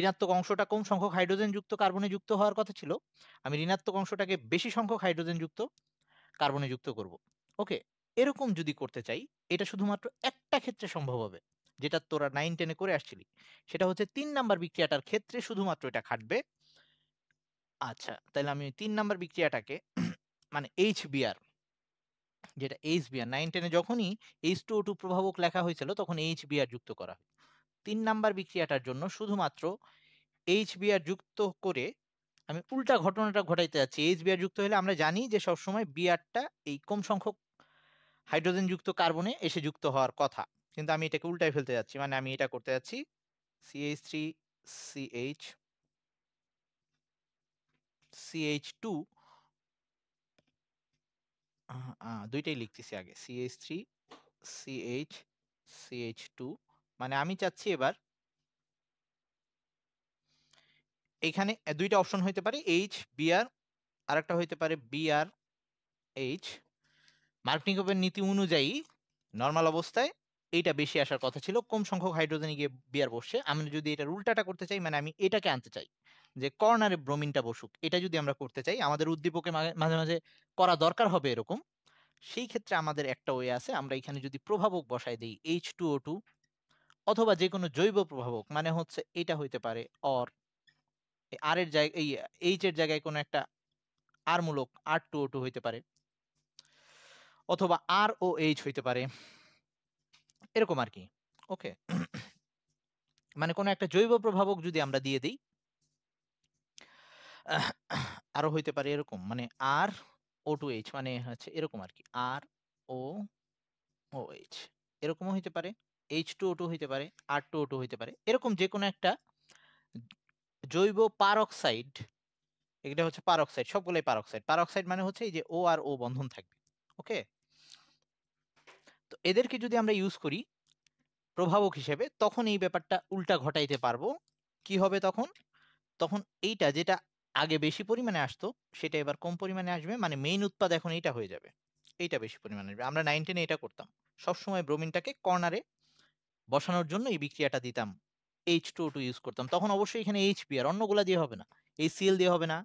Speaker 1: ঋণাত্মক অংশটা কম সংখ্যক হাইড্রোজেন যুক্ত কার্বনে যুক্ত হওয়ার কথা ছিল আমি ঋণাত্মক অংশটাকে বেশি সংখ্যক হাইড্রোজেন যুক্ত কার্বনে যুক্ত করব ওকে এরকম যদি করতে চাই এটা শুধুমাত্র একটা ক্ষেত্রে সম্ভব হবে যেটা তোরা নাইন টেনে করে আসছিলি সেটা হচ্ছে তিন নাম্বার বিক্রিয়াটার ক্ষেত্রে শুধুমাত্র এটা খাটবে আচ্ছা তাহলে আমি তিন নাম্বার বিক্রিয়াটাকে মানে এইচ বিআর যেটা এইচ বিআর নাইন টেনে যখনই এইচ টু টু প্রভাবক লেখা হয়েছিল তখন এইচ বিআর যুক্ত করা হয় তিন নাম্বার বিক্রিয়াটার জন্য শুধুমাত্র এইচ বিআর যুক্ত করে আমি উল্টা ঘটনাটা ঘটাইতে যাচ্ছি এইচ বিআর যুক্ত হলে আমরা জানি যে সবসময় বিআরটা এই কম সংখ্যক হাইড্রোজেন যুক্ত কার্বনে এসে যুক্ত হওয়ার কথা কিন্তু আমি এটাকে উল্টায় ফেলতে যাচ্ছি মানে আমি এটা করতে যাচ্ছি CH three CH CH two দুইটাই লিখতেছি আগে CH three CH CH two মানে আমি চাচ্ছি এবার এইখানে দুইটা অপশন হইতে পারে এইচ বিআর আর একটা হইতে পারে বিআর এইচ মার্কনিকোপের নীতি অনুযায়ী নর্মাল অবস্থায় এইটা বেশি আসার কথা ছিল কম সংখ্যক হাইড্রোজেনে গিয়ে বিয়ার বসছে আমি যদি এটা উল্টাটা করতে চাই মানে আমি এটাকে আনতে চাই যে কর্নারে ব্রোমিনটা বসুক এটা যদি আমরা করতে চাই আমাদের উদ্দীপকে মাঝে মাঝে করা দরকার হবে এরকম সেই ক্ষেত্রে আমাদের একটা ওয়ে আছে আমরা এখানে যদি প্রভাবক বসায় দিই এইচ টু ও টু অথবা যে কোনো জৈব প্রভাবক মানে হচ্ছে এটা হইতে পারে অর আর এর জায়গায় এই এইচ এর জায়গায় কোনো একটা আর মূলক আর টু ও টু হইতে পারে অথবা আর ও এইচ হইতে পারে এরকম আর কি ওকে মানে কোনো একটা জৈব প্রভাবক যদি আমরা দিয়ে দিই আরও হইতে পারে এরকম মানে আর ও টু এইচ মানে হচ্ছে এরকম আর কি আর ও ও এইচ এরকমও হইতে পারে এইচ টু ও টু হইতে পারে আর টু ও টু হইতে পারে এরকম যে কোনো একটা জৈব পারক্সাইড এটা হচ্ছে পারক্সাইড সবগুলোই পারক্সাইড পারক্সাইড মানে হচ্ছে এই যে ও আর ও বন্ধন থাকবে ওকে তো এদেরকে যদি আমরা ইউজ করি প্রভাবক হিসেবে তখন এই ব্যাপারটা উল্টা ঘটাইতে পারবো কি হবে তখন তখন এইটা যেটা আগে বেশি পরিমাণে আসতো সেটা এবার কম পরিমাণে আসবে মানে মেইন উৎপাদ এখন এইটা হয়ে যাবে এইটা বেশি পরিমাণে আসবে আমরা নাইনটিনে এটা করতাম সবসময় ব্রোমিনটাকে কর্নারে বসানোর জন্য এই বিক্রিয়াটা দিতাম এইচ টু টু ইউজ করতাম তখন অবশ্যই এখানে এইচ পি আর অন্যগুলা দিয়ে হবে না এই সিএল দিয়ে হবে না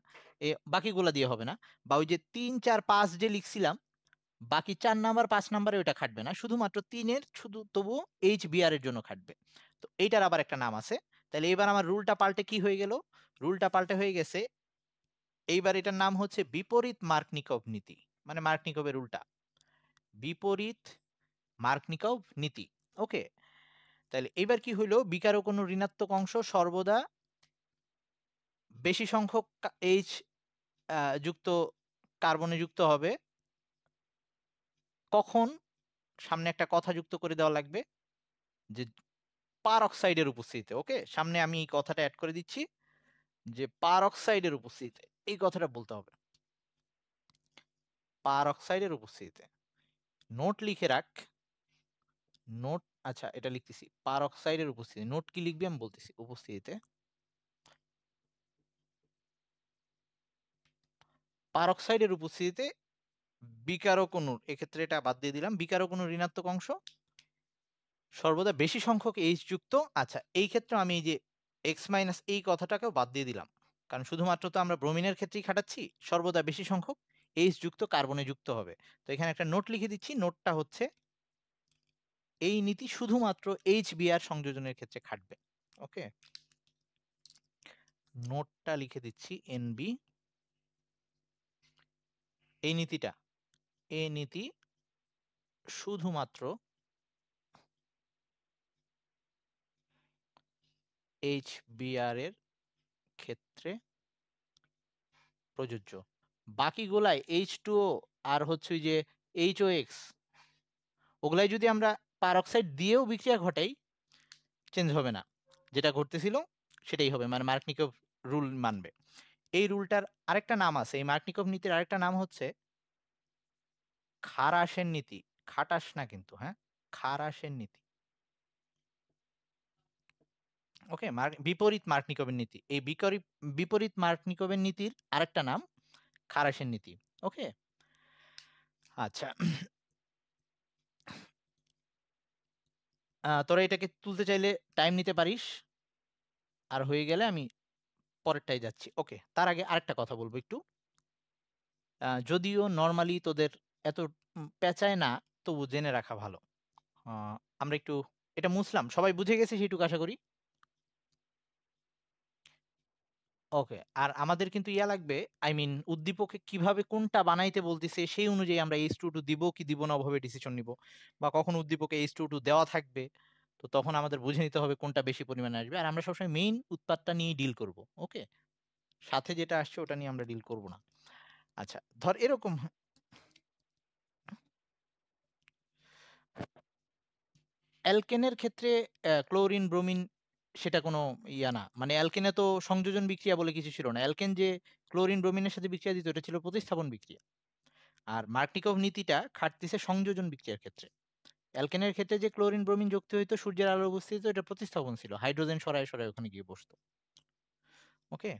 Speaker 1: এ বাকিগুলা দিয়ে হবে না বা ওই যে তিন চার পাঁচ যে লিখছিলাম বাকি চার নাম্বার পাঁচ নাম্বারে ওইটা খাটবে না শুধুমাত্র তিনের শুধু তবু এইচ বিআর এর জন্য খাটবে তো এইটার আবার একটা নাম আছে তাহলে এবার আমার রুলটা পাল্টে কি হয়ে গেল রুলটা পাল্টে হয়ে গেছে এইবার এটার নাম হচ্ছে বিপরীত মার্কনিকভ নীতি মানে মার্কনিকভের রুলটা বিপরীত মার্কনিকভ নীতি ওকে তাহলে এবার কি হইল বিকারও কোনো ঋণাত্মক অংশ সর্বদা বেশি সংখ্যক এইচ যুক্ত কার্বনে যুক্ত হবে কখন সামনে একটা কথা যুক্ত করে দেওয়া লাগবে যে পার অক্সাইডের উপস্থিতিতে ওকে সামনে আমি এই কথাটা অ্যাড করে দিচ্ছি যে পার অক্সাইডের উপস্থিতিতে এই কথাটা বলতে হবে পার অক্সাইডের উপস্থিতিতে নোট লিখে রাখ নোট আচ্ছা এটা লিখতেছি পার অক্সাইডের উপস্থিতি নোট কি লিখবি আমি বলতেছি উপস্থিতিতে পার অক্সাইডের উপস্থিতিতে বিকারক অণুর এক্ষেত্রে এটা বাদ দিয়ে দিলাম বিকারক অণুর ঋণাত্মক অংশ সর্বদা বেশি সংখ্যক এইচ যুক্ত আচ্ছা এই ক্ষেত্রে আমি এই যে এক্স মাইনাস এই কথাটাকেও বাদ দিয়ে দিলাম কারণ শুধুমাত্র তো আমরা ব্রোমিনের ক্ষেত্রেই খাটাচ্ছি সর্বদা বেশি সংখ্যক এইচ যুক্ত কার্বনে যুক্ত হবে তো এখানে একটা নোট লিখে দিচ্ছি নোটটা হচ্ছে এই নীতি শুধুমাত্র এইচ বিআর সংযোজনের ক্ষেত্রে খাটবে ওকে নোটটা লিখে দিচ্ছি এনবি এই নীতিটা এ নীতি শুধুমাত্র এইচ এর ক্ষেত্রে প্রযোজ্য বাকিগুলায় এইচ টু আর হচ্ছে যে এইচ ও এক্স ওগুলাই যদি আমরা পারক্সাইড দিয়েও বিক্রিয়া ঘটাই চেঞ্জ হবে না যেটা ঘটতেছিল সেটাই হবে মানে মার্কনিকভ রুল মানবে এই রুলটার আরেকটা নাম আছে এই মার্কনিকভ নীতির আরেকটা নাম হচ্ছে খারাসের নীতি খাটাস না কিন্তু হ্যাঁ খারাসের নীতি ওকে বিপরীত মার্কনিকবের নীতি এই বিপরীত মার্কনিকবের নীতির আরেকটা নাম খারাসের নীতি ওকে আচ্ছা তোরা এটাকে তুলতে চাইলে টাইম নিতে পারিস আর হয়ে গেলে আমি পরেরটাই যাচ্ছি ওকে তার আগে আরেকটা কথা বলবো একটু যদিও নর্মালি তোদের এত পেঁচায় না তবু জেনে রাখা ভালো আমরা একটু এটা মুসলাম সবাই বুঝে গেছে সেটুকু আশা করি ওকে আর আমাদের কিন্তু ইয়া লাগবে আই মিন উদ্দীপকে কিভাবে কোনটা বানাইতে বলতেছে সেই অনুযায়ী আমরা এইচ টু টু দিব কি দিব না ওভাবে ডিসিশন নিব বা কখন উদ্দীপকে এইচ টু টু দেওয়া থাকবে তো তখন আমাদের বুঝে নিতে হবে কোনটা বেশি পরিমাণে আসবে আর আমরা সবসময় মেইন উৎপাদটা নিয়ে ডিল করব ওকে সাথে যেটা আসছে ওটা নিয়ে আমরা ডিল করব না আচ্ছা ধর এরকম অ্যালকেনের ক্ষেত্রে ক্লোরিন, ব্রোমিন সেটা কোনো ইয়া না। মানে অ্যালকেনে তো সংযোজন বিক্রিয়া বলে কিছু ছিল না। অ্যালকেন যে ক্লোরিন, ব্রোমিনের সাথে বিক্রিয়া দিত এটা ছিল প্রতিস্থাপন বিক্রিয়া। আর মার্টিকভ নীতিটা খাটতিছে সংযোজন বিক্রিয়ার ক্ষেত্রে। অ্যালকেনের ক্ষেত্রে যে ক্লোরিন, ব্রোমিন যুক্ত হইতো সূর্যের আলো অবস্থিত এটা প্রতিস্থাপন ছিল। হাইড্রোজেন সরায়, সরায় ওখানে গিয়ে বসতো ওকে?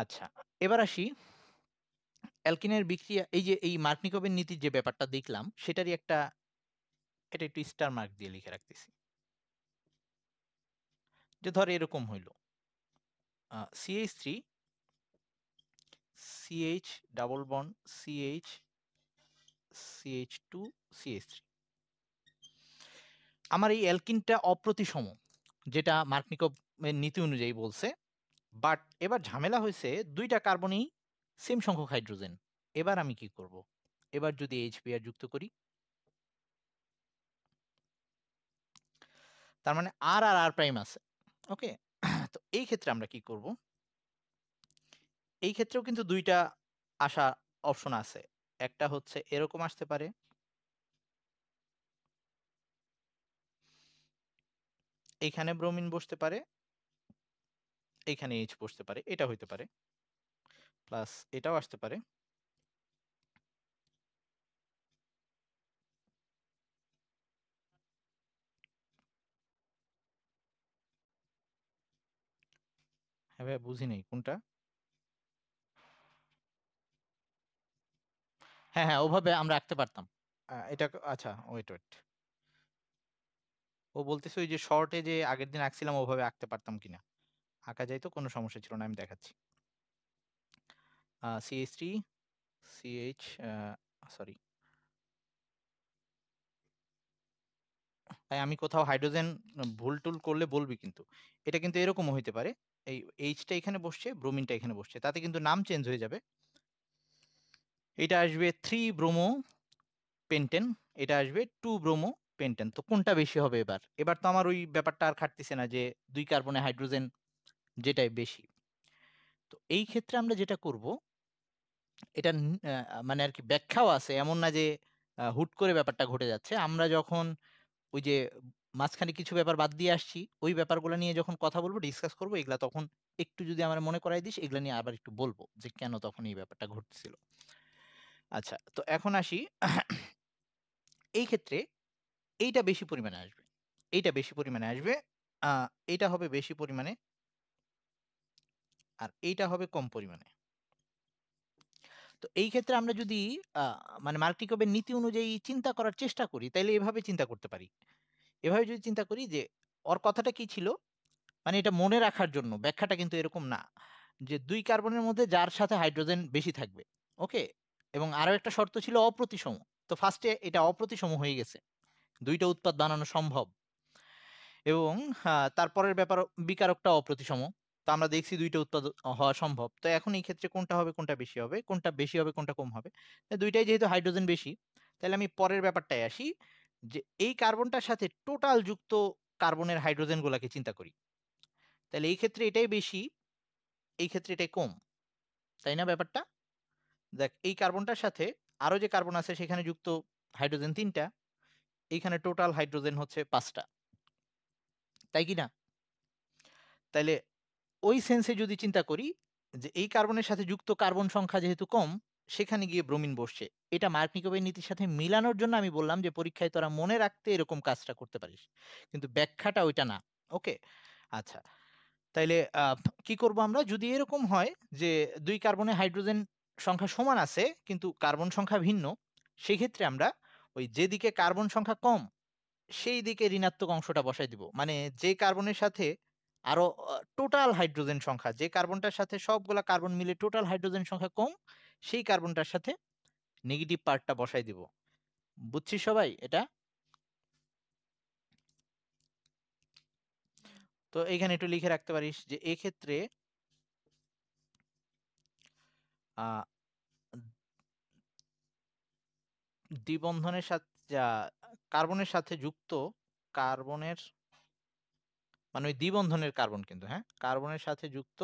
Speaker 1: আচ্ছা, এবার আসি অ্যালকিনের বিক্রিয়া এই যে এই মার্কনিকভের নীতির যে ব্যাপারটা দেখলাম সেটারই একটা এটা একটু স্টার মার্ক দিয়ে লিখে রাখতেছি যে ধর এরকম হইল CH three CH double bond CH CH two CH three আমার এই অ্যালকিনটা অপ্রতিসম যেটা মার্কনিকপের নীতি অনুযায়ী বলছে বাট এবার ঝামেলা হয়েছে দুইটা কার্বনই সেম সংখ্যক হাইড্রোজেন এবার আমি কি করব এবার যদি আর যুক্ত করি তার মানে আর আর আর প্রাইম আছে ওকে তো এই ক্ষেত্রে আমরা কি করব এই ক্ষেত্রেও কিন্তু দুইটা আসা অপশন আছে একটা হচ্ছে এরকম আসতে পারে এইখানে ব্রোমিন বসতে পারে এইখানে এইচ বসতে পারে এটা হইতে পারে প্লাস এটাও আসতে পারে হ্যাঁ ভাই বুঝি নাই কোনটা হ্যাঁ হ্যাঁ ওভাবে আমরা রাখতে পারতাম এটা আচ্ছা ওয়েট ওয়েট ও বলতেছে ওই যে শর্টে যে আগের দিন আঁকছিলাম ওভাবে আঁকতে পারতাম কিনা আঁকা যায় তো কোনো সমস্যা ছিল না আমি দেখাচ্ছি সিএইচ থ্রি সিএইচ সরি তাই আমি কোথাও হাইড্রোজেন ভুল টুল করলে বলবি কিন্তু এটা কিন্তু এরকম হইতে পারে এই এইচটা এখানে বসছে ব্রোমিনটা এখানে বসছে তাতে কিন্তু নাম চেঞ্জ হয়ে যাবে এটা আসবে থ্রি ব্রোমো পেন্টেন এটা আসবে টু ব্রোমো পেন্টেন তো কোনটা বেশি হবে এবার এবার তো আমার ওই ব্যাপারটা আর খাটতেছে না যে দুই কার্বনে হাইড্রোজেন যেটাই বেশি তো এই ক্ষেত্রে আমরা যেটা করব এটা মানে আর কি ব্যাখ্যাও আছে এমন না যে হুট করে ব্যাপারটা ঘটে যাচ্ছে আমরা যখন ওই যে মাঝখানে কিছু ব্যাপার বাদ দিয়ে আসছি ওই ব্যাপারগুলো নিয়ে যখন কথা বলবো ডিসকাস করবো এগুলা তখন একটু যদি আমার মনে করাই দিস এগুলো নিয়ে আবার একটু বলবো যে কেন তখন এই ব্যাপারটা ঘটছিল আচ্ছা তো এখন আসি এই ক্ষেত্রে এইটা বেশি পরিমাণে আসবে এইটা বেশি পরিমাণে আসবে এইটা হবে বেশি পরিমাণে আর এইটা হবে কম পরিমাণে তো এই ক্ষেত্রে আমরা যদি মানে মার্কিকবের নীতি অনুযায়ী চিন্তা করার চেষ্টা করি তাহলে এভাবে চিন্তা করতে পারি এভাবে যদি চিন্তা করি যে ওর কথাটা কি ছিল মানে এটা মনে রাখার জন্য ব্যাখ্যাটা কিন্তু এরকম না যে দুই কার্বনের মধ্যে যার সাথে হাইড্রোজেন বেশি থাকবে ওকে এবং আরও একটা শর্ত ছিল অপ্রতিসম তো ফার্স্টে এটা অপ্রতিসম হয়ে গেছে দুইটা উৎপাদ বানানো সম্ভব এবং তারপরের ব্যাপার বিকারকটা অপ্রতিসম তো আমরা দেখছি দুইটা উৎপাদ হওয়া সম্ভব তো এখন এই ক্ষেত্রে কোনটা হবে কোনটা বেশি হবে কোনটা বেশি হবে কোনটা কম হবে দুইটাই যেহেতু হাইড্রোজেন বেশি তাহলে আমি পরের ব্যাপারটায় আসি যে এই কার্বনটার সাথে টোটাল যুক্ত কার্বনের হাইড্রোজেনগুলোকে চিন্তা করি তাহলে এই ক্ষেত্রে এটাই বেশি এই ক্ষেত্রে এটাই কম তাই না ব্যাপারটা দেখ এই কার্বনটার সাথে আরও যে কার্বন আছে সেখানে যুক্ত হাইড্রোজেন তিনটা এইখানে টোটাল হাইড্রোজেন হচ্ছে পাঁচটা তাই কি না তাহলে ওই সেন্সে যদি চিন্তা করি যে এই কার্বনের সাথে যুক্ত কার্বন সংখ্যা যেহেতু কম সেখানে গিয়ে ব্রমিন বসছে এটা মার্ক নীতির সাথে মিলানোর জন্য আমি বললাম যে পরীক্ষায় তোরা মনে রাখতে এরকম কাজটা করতে পারিস কিন্তু ব্যাখ্যাটা ওইটা না ওকে আচ্ছা তাইলে কি করব আমরা যদি এরকম হয় যে দুই কার্বনে হাইড্রোজেন সংখ্যা সমান আছে কিন্তু কার্বন সংখ্যা ভিন্ন সেই ক্ষেত্রে আমরা ওই যেদিকে কার্বন সংখ্যা কম সেই দিকে ঋণাত্মক অংশটা বসাই দিব মানে যে কার্বনের সাথে আরো টোটাল হাইড্রোজেন সংখ্যা যে কার্বনটার সাথে সবগুলা কার্বন মিলে টোটাল হাইড্রোজেন সংখ্যা কম সেই কার্বনটার সাথে নেগেটিভ পার্টটা বসাই দিব বুঝছি সবাই এটা তো এখানে একটু লিখে রাখতে পারিস যে এক্ষেত্রে দ্বিবন্ধনের সাথে কার্বনের সাথে যুক্ত কার্বনের মানে ওই দ্বিবন্ধনের কার্বন কিন্তু হ্যাঁ কার্বনের সাথে যুক্ত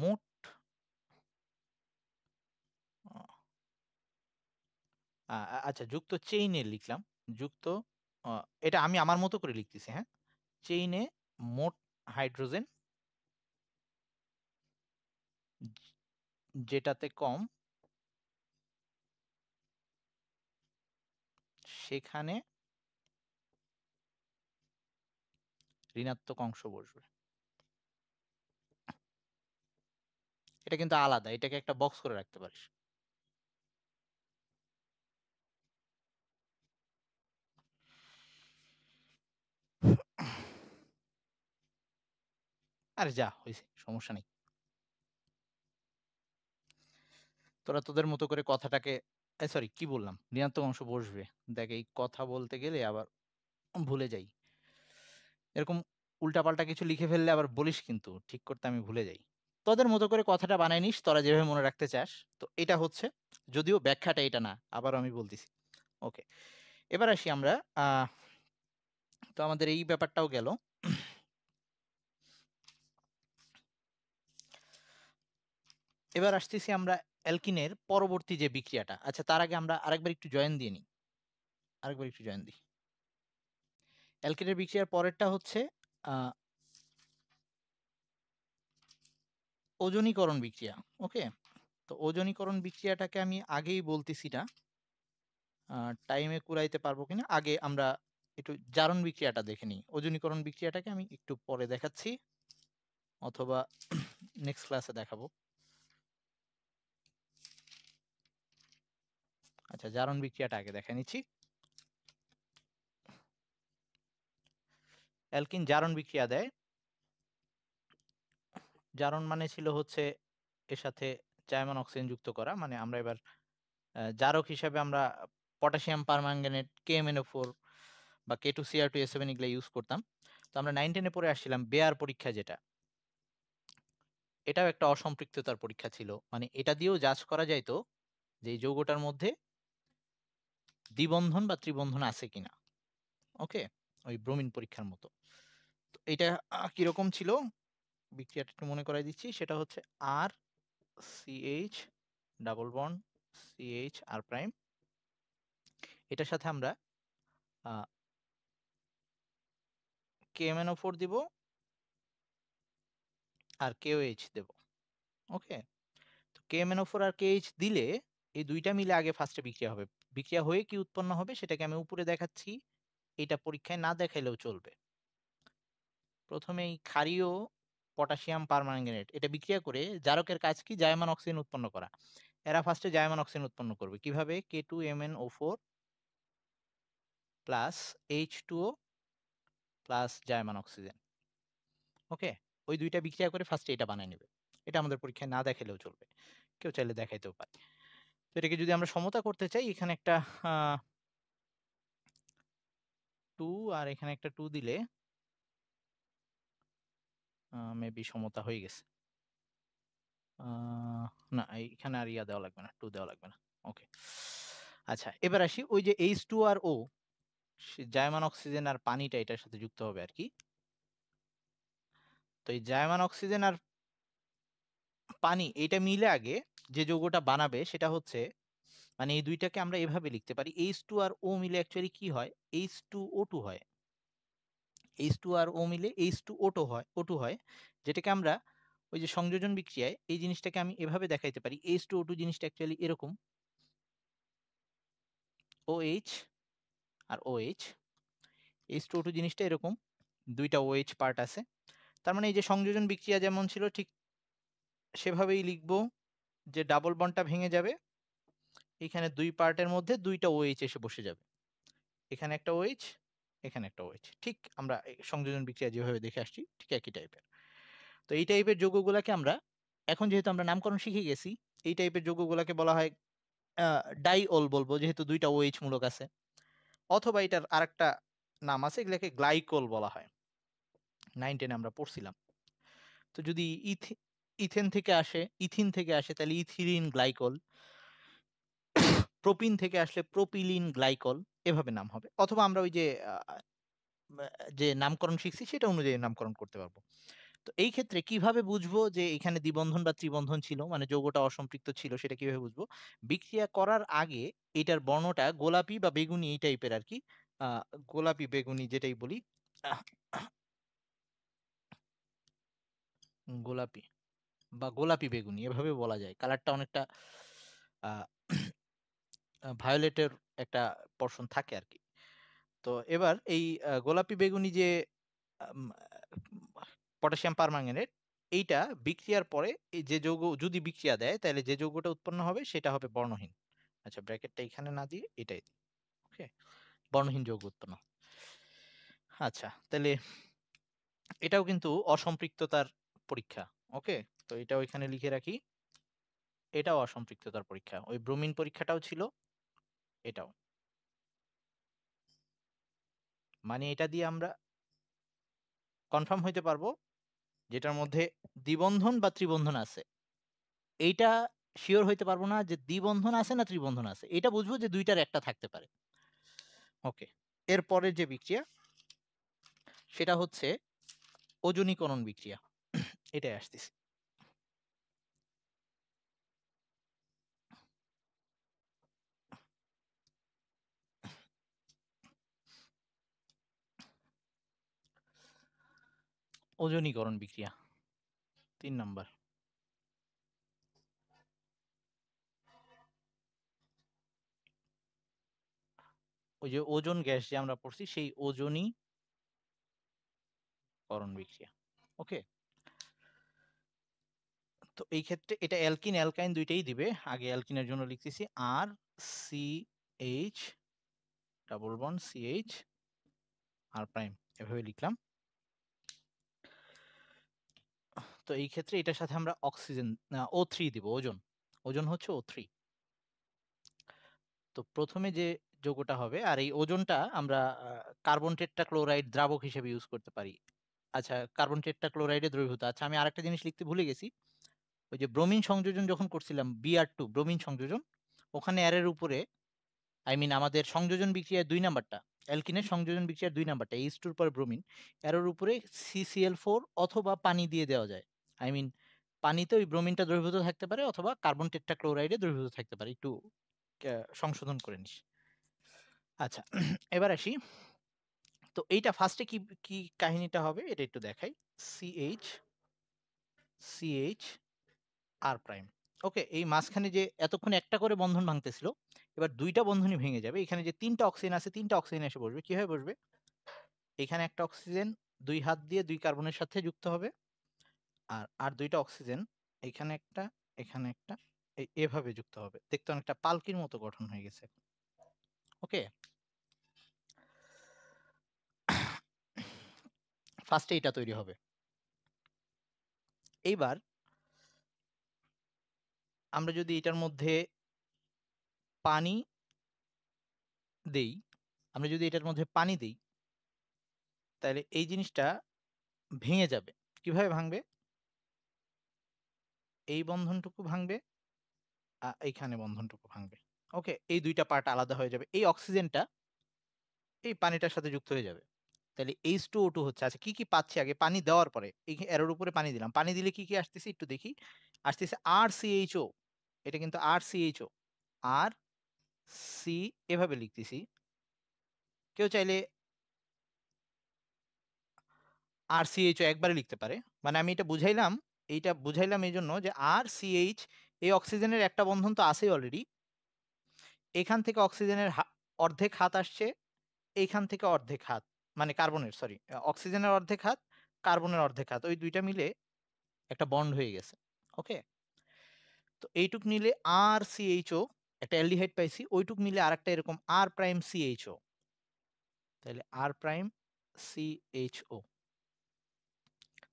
Speaker 1: মোট আচ্ছা যুক্ত চেইনে লিখলাম যুক্ত এটা আমি আমার মতো করে লিখতেছি হ্যাঁ চেইনে মোট হাইড্রোজেন যেটাতে কম সেখানে ঋণাত্মক অংশ বসবে এটা কিন্তু আলাদা এটাকে একটা বক্স করে রাখতে পারিস আর যা হয়েছে সমস্যা নেই তোরা তোদের মতো করে কথাটাকে সরি কি বললাম ঋণাত্মক অংশ বসবে দেখ এই কথা বলতে গেলে আবার ভুলে যাই এরকম উল্টাপাল্টা কিছু লিখে ফেললে আবার বলিস কিন্তু ঠিক করতে আমি ভুলে যাই তোদের মতো করে কথাটা বানাই নিস তোরা যেভাবে মনে রাখতে চাস তো এটা হচ্ছে যদিও ব্যাখ্যাটা এটা না আবার আমি বলতেছি ওকে এবার আসি আমরা তো আমাদের এই ব্যাপারটাও গেল এবার আসতেছি আমরা অ্যালকিনের পরবর্তী যে বিক্রিয়াটা আচ্ছা তার আগে আমরা আরেকবার একটু জয়েন দিয়ে নিই আরেকবার একটু জয়েন দিই অ্যালকিনের বিক্রিয়ার পরেরটা হচ্ছে ওজনীকরণ বিক্রিয়া ওকে তো ওজনীকরণ বিক্রিয়াটাকে আমি আগেই বলতেছি না টাইমে কুড়াইতে পারবো কিনা আগে আমরা একটু জারণ বিক্রিয়াটা দেখে নিই ওজনীকরণ বিক্রিয়াটাকে আমি একটু পরে দেখাচ্ছি অথবা নেক্সট ক্লাসে দেখাবো আচ্ছা জারণ বিক্রিয়াটা আগে দেখা নিচ্ছি অ্যালকিন জারণ বিক্রিয়া দেয় জারণ মানে ছিল হচ্ছে এর সাথে জায়মান অক্সিজেন যুক্ত করা মানে আমরা এবার জারক হিসাবে আমরা potassium K permanganate KMnO four বা K two Cr two A seven এগুলো ইউজ করতাম তো আমরা নাইন টেনে পরে আসছিলাম বেয়ার পরীক্ষা যেটা এটাও একটা অসম্পৃক্ততার পরীক্ষা ছিল মানে এটা দিয়েও যাচ করা যাইতো যে যৌগটার মধ্যে দ্বিবন্ধন বা ত্রিবন্ধন আছে কিনা ওকে ওই ব্রোমিন পরীক্ষার মতো তো এটা কিরকম ছিল বিক্রিয়াটা একটু মনে করাই দিচ্ছি সেটা হচ্ছে R CH double bond CH R prime এটার সাথে আমরা কেএমএনও ফোর দিব আর কেও এইচ দেব ওকে তো কেএমএনও ফোর আর কেএইচ দিলে এই দুইটা মিলে আগে ফার্স্টে বিক্রিয়া হবে বিক্রিয়া হয়ে কি উৎপন্ন হবে সেটাকে আমি উপরে দেখাচ্ছি এটা পরীক্ষায় না দেখাইলেও চলবে প্রথমে এই ক্ষারীয় পটাশিয়াম পারম্যাঙ্গানেট এটা বিক্রিয়া করে জারকের কাজ কি জায়মান অক্সিজেন উৎপন্ন করা এরা ফার্স্টে জায়মান অক্সিজেন উৎপন্ন করবে কিভাবে K two M N O four plus H two O plus জায়মান অক্সিজেন ওকে ওই দুইটা বিক্রিয়া করে ফার্স্টে এটা বানিয়ে নেবে এটা আমাদের পরীক্ষায় না দেখালেও চলবে কেউ চাইলে দেখাইতেও পারে তো এটাকে যদি আমরা সমতা করতে চাই এখানে একটা টু আর এখানে একটা টু দিলে মেবি সমতা হয়ে গেছে না এইখানে আর ইয়া দেওয়া লাগবে না টু দেওয়া লাগবে না ওকে আচ্ছা এবার আসি ওই যে এইচ টু আর ও জায়মান অক্সিজেন আর পানিটা এটার সাথে যুক্ত হবে আর কি তো এই জায়মান অক্সিজেন আর পানি এটা মিলে আগে যে যৌগটা বানাবে সেটা হচ্ছে মানে এই দুইটাকে আমরা এভাবে লিখতে পারি এইচ টু আর ও মিলে অ্যাকচুয়ালি কি হয় এইচ টু ও টু হয় এইচ টু আর ও মিলে এইচ টু ওটো হয় ওটু হয় যেটাকে আমরা ওই যে সংযোজন বিক্রিয়ায় এই জিনিসটাকে আমি এভাবে দেখাইতে পারি এইচ টু ওটু জিনিসটা অ্যাকচুয়ালি এরকম ও এইচ আর O H H two O two জিনিসটা এরকম দুইটা ও এইচ পার্ট আছে তার মানে এই যে সংযোজন বিক্রিয়া যেমন ছিল ঠিক সেভাবেই লিখব যে ডাবল বনটা ভেঙে যাবে এখানে দুই পার্টের মধ্যে দুইটা ওএইচ এসে বসে যাবে এখানে একটা ওএইচ এখানে একটা ওয়েজ ঠিক আমরা সংযোজন বিক্রিয়া যেভাবে দেখে আসছি ঠিক একই টাইপের তো এই টাইপের যোগ্যগুলোকে আমরা এখন যেহেতু আমরা নামকরণ শিখে গেছি এই টাইপের যোগ্যগুলোকে বলা হয় ডাইওল বলবো যেহেতু দুইটা ওএইচ মূলক আছে অথবা এটার আরেকটা নাম আছে এগুলোকে গ্লাইকোল বলা হয় নাইন টেনে আমরা পড়ছিলাম তো যদি ইথ ইথেন থেকে আসে ইথিন থেকে আসে তাহলে ইথিলিন গ্লাইকল প্রোপিন থেকে আসলে প্রোপিলিন গ্লাইকল এভাবে নাম হবে অথবা আমরা ওই যে যে নামকরণ শিখছি সেটা অনুযায়ী নামকরণ করতে পারবো তো এই ক্ষেত্রে কিভাবে বুঝবো যে এখানে দ্বিবন্ধন বা ত্রিবন্ধন ছিল মানে যৌগটা অসম্পৃক্ত ছিল সেটা কিভাবে বুঝবো বিক্রিয়া করার আগে এটার বর্ণটা গোলাপি বা বেগুনি এই টাইপের আর কি গোলাপি বেগুনি যেটাই বলি গোলাপি বা গোলাপি বেগুনি এভাবে বলা যায় কালারটা অনেকটা ভায়োলেটের একটা পোর্শন থাকে আর কি তো এবার এই গোলাপি বেগুনি যে পটাশিয়াম পারম্যাঙ্গানেট এইটা বিক্রিয়ার পরে এই যে যৌগ যদি বিক্রিয়া দেয় তাহলে যে যৌগটা উৎপন্ন হবে সেটা হবে বর্ণহীন আচ্ছা ব্র্যাকেটটা এখানে না দিয়ে এটাই ওকে বর্ণহীন যৌগ উৎপন্ন আচ্ছা তাহলে এটাও কিন্তু অসম্পৃক্ততার পরীক্ষা ওকে তো এটাও এখানে লিখে রাখি এটাও অসম্পৃক্ততার পরীক্ষা ওই ব্রোমিন পরীক্ষাটাও ছিল এটাও মানে এটা দিয়ে আমরা কনফার্ম হইতে পারবো যেটার মধ্যে দ্বিবন্ধন বা ত্রিবন্ধন আছে এইটা শিওর হইতে পারবো না যে দ্বিবন্ধন আছে না ত্রিবন্ধন আছে এটা বুঝবো যে দুইটার একটা থাকতে পারে ওকে এরপরে যে বিক্রিয়া সেটা হচ্ছে ওজনীকরণ বিক্রিয়া এটাই আসতেছে ওজনীকরণ বিক্রিয়া তিন নম্বর ওই যে ওজন গ্যাস যে আমরা পড়ছি সেই ওজনই করণ বিক্রিয়া ওকে তো এই ক্ষেত্রে এটা অ্যালকিন অ্যালকাইন দুইটাই দিবে আগে অ্যালকিনের জন্য লিখতেছি R C H double bond C H R prime এভাবে লিখলাম তো এই ক্ষেত্রে এটার সাথে আমরা অক্সিজেন ও থ্রি দিব ওজন ওজন হচ্ছে ও থ্রি তো প্রথমে যে যোগটা হবে আর এই ওজনটা আমরা কার্বন টেট্রাক্লোরাইড দ্রাবক হিসেবে ইউজ করতে পারি আচ্ছা কার্বন টেট্রাক্লোরাইডের দ্রবীভূত আচ্ছা আমি আরেকটা জিনিস লিখতে ভুলে গেছি ওই যে ব্রোমিন সংযোজন যখন করছিলাম বিআর টু ব্রোমিন সংযোজন ওখানে অ্যারের উপরে আই মিন আমাদের সংযোজন বিক্রিয়ার দুই নাম্বারটা অ্যালকিনের সংযোজন বিক্রিয়ার দুই নাম্বারটা এইচ টুর পর ব্রোমিন অ্যারোর উপরে সিসিএল ফোর অথবা পানি দিয়ে দেওয়া যায় আই মিন পানিতে ওই ব্রোমিনটা দ্রবীভূত থাকতে পারে অথবা কার্বন টেট্রা ক্লোরাইডে দ্রবীভূত থাকতে পারে একটু সংশোধন করে নিস আচ্ছা এবার আসি তো এইটা ফার্স্টে কি কি কাহিনীটা হবে এটা একটু দেখাই CH CH R prime okay এই মাঝখানে যে এতক্ষণ একটা করে বন্ধন ভাঙতেছিল এবার দুইটা বন্ধনই ভেঙে যাবে এখানে যে তিনটা অক্সিজেন আছে তিনটা অক্সিজেন এসে বসবে কীভাবে বসবে এখানে একটা অক্সিজেন দুই হাত দিয়ে দুই কার্বনের সাথে যুক্ত হবে আর আর দুইটা অক্সিজেন এখানে একটা এখানে একটা এভাবে যুক্ত হবে দেখতে অনেকটা পালকির মতো গঠন হয়ে গেছে ওকে ফার্স্টে এটা তৈরি হবে এইবার আমরা যদি এটার মধ্যে পানি দেই আমরা যদি এটার মধ্যে পানি দিই তাহলে এই জিনিসটা ভেঙে যাবে কিভাবে ভাঙবে এই বন্ধনটুকু ভাঙবে এইখানে বন্ধনটুকু ভাঙবে ওকে এই দুইটা পার্ট আলাদা হয়ে যাবে এই অক্সিজেনটা এই পানিটার সাথে যুক্ত হয়ে যাবে তাহলে এইচ টু ও টু হচ্ছে আচ্ছা কি কি পাচ্ছি আগে পানি দেওয়ার পরে এই এরোর উপরে পানি দিলাম পানি দিলে কি কি আসতেছে একটু দেখি আসতেছে আর সিএইচও এটা কিন্তু আর সিএইচও আর সি এভাবে লিখতেছি কেউ চাইলে আর সিএইচও একবারে লিখতে পারে মানে আমি এটা বুঝাইলাম এইটা বুঝাইলাম এই জন্য যে আর সিএইচ এই অক্সিজেনের একটা বন্ধন তো আসেই অলরেডি এখান থেকে অক্সিজেনের অর্ধেক হাত আসছে এইখান থেকে অর্ধেক হাত মানে কার্বনের সরি অক্সিজেনের অর্ধেক হাত কার্বনের অর্ধেক হাত ওই দুইটা মিলে একটা বন্ড হয়ে গেছে ওকে তো এইটুক নিলে আর সিএইচও একটা অ্যালডিহাইড পাইছি ওইটুক মিলে আর একটা এরকম আর প্রাইম সিএইচও তাহলে আর প্রাইম সিএইচও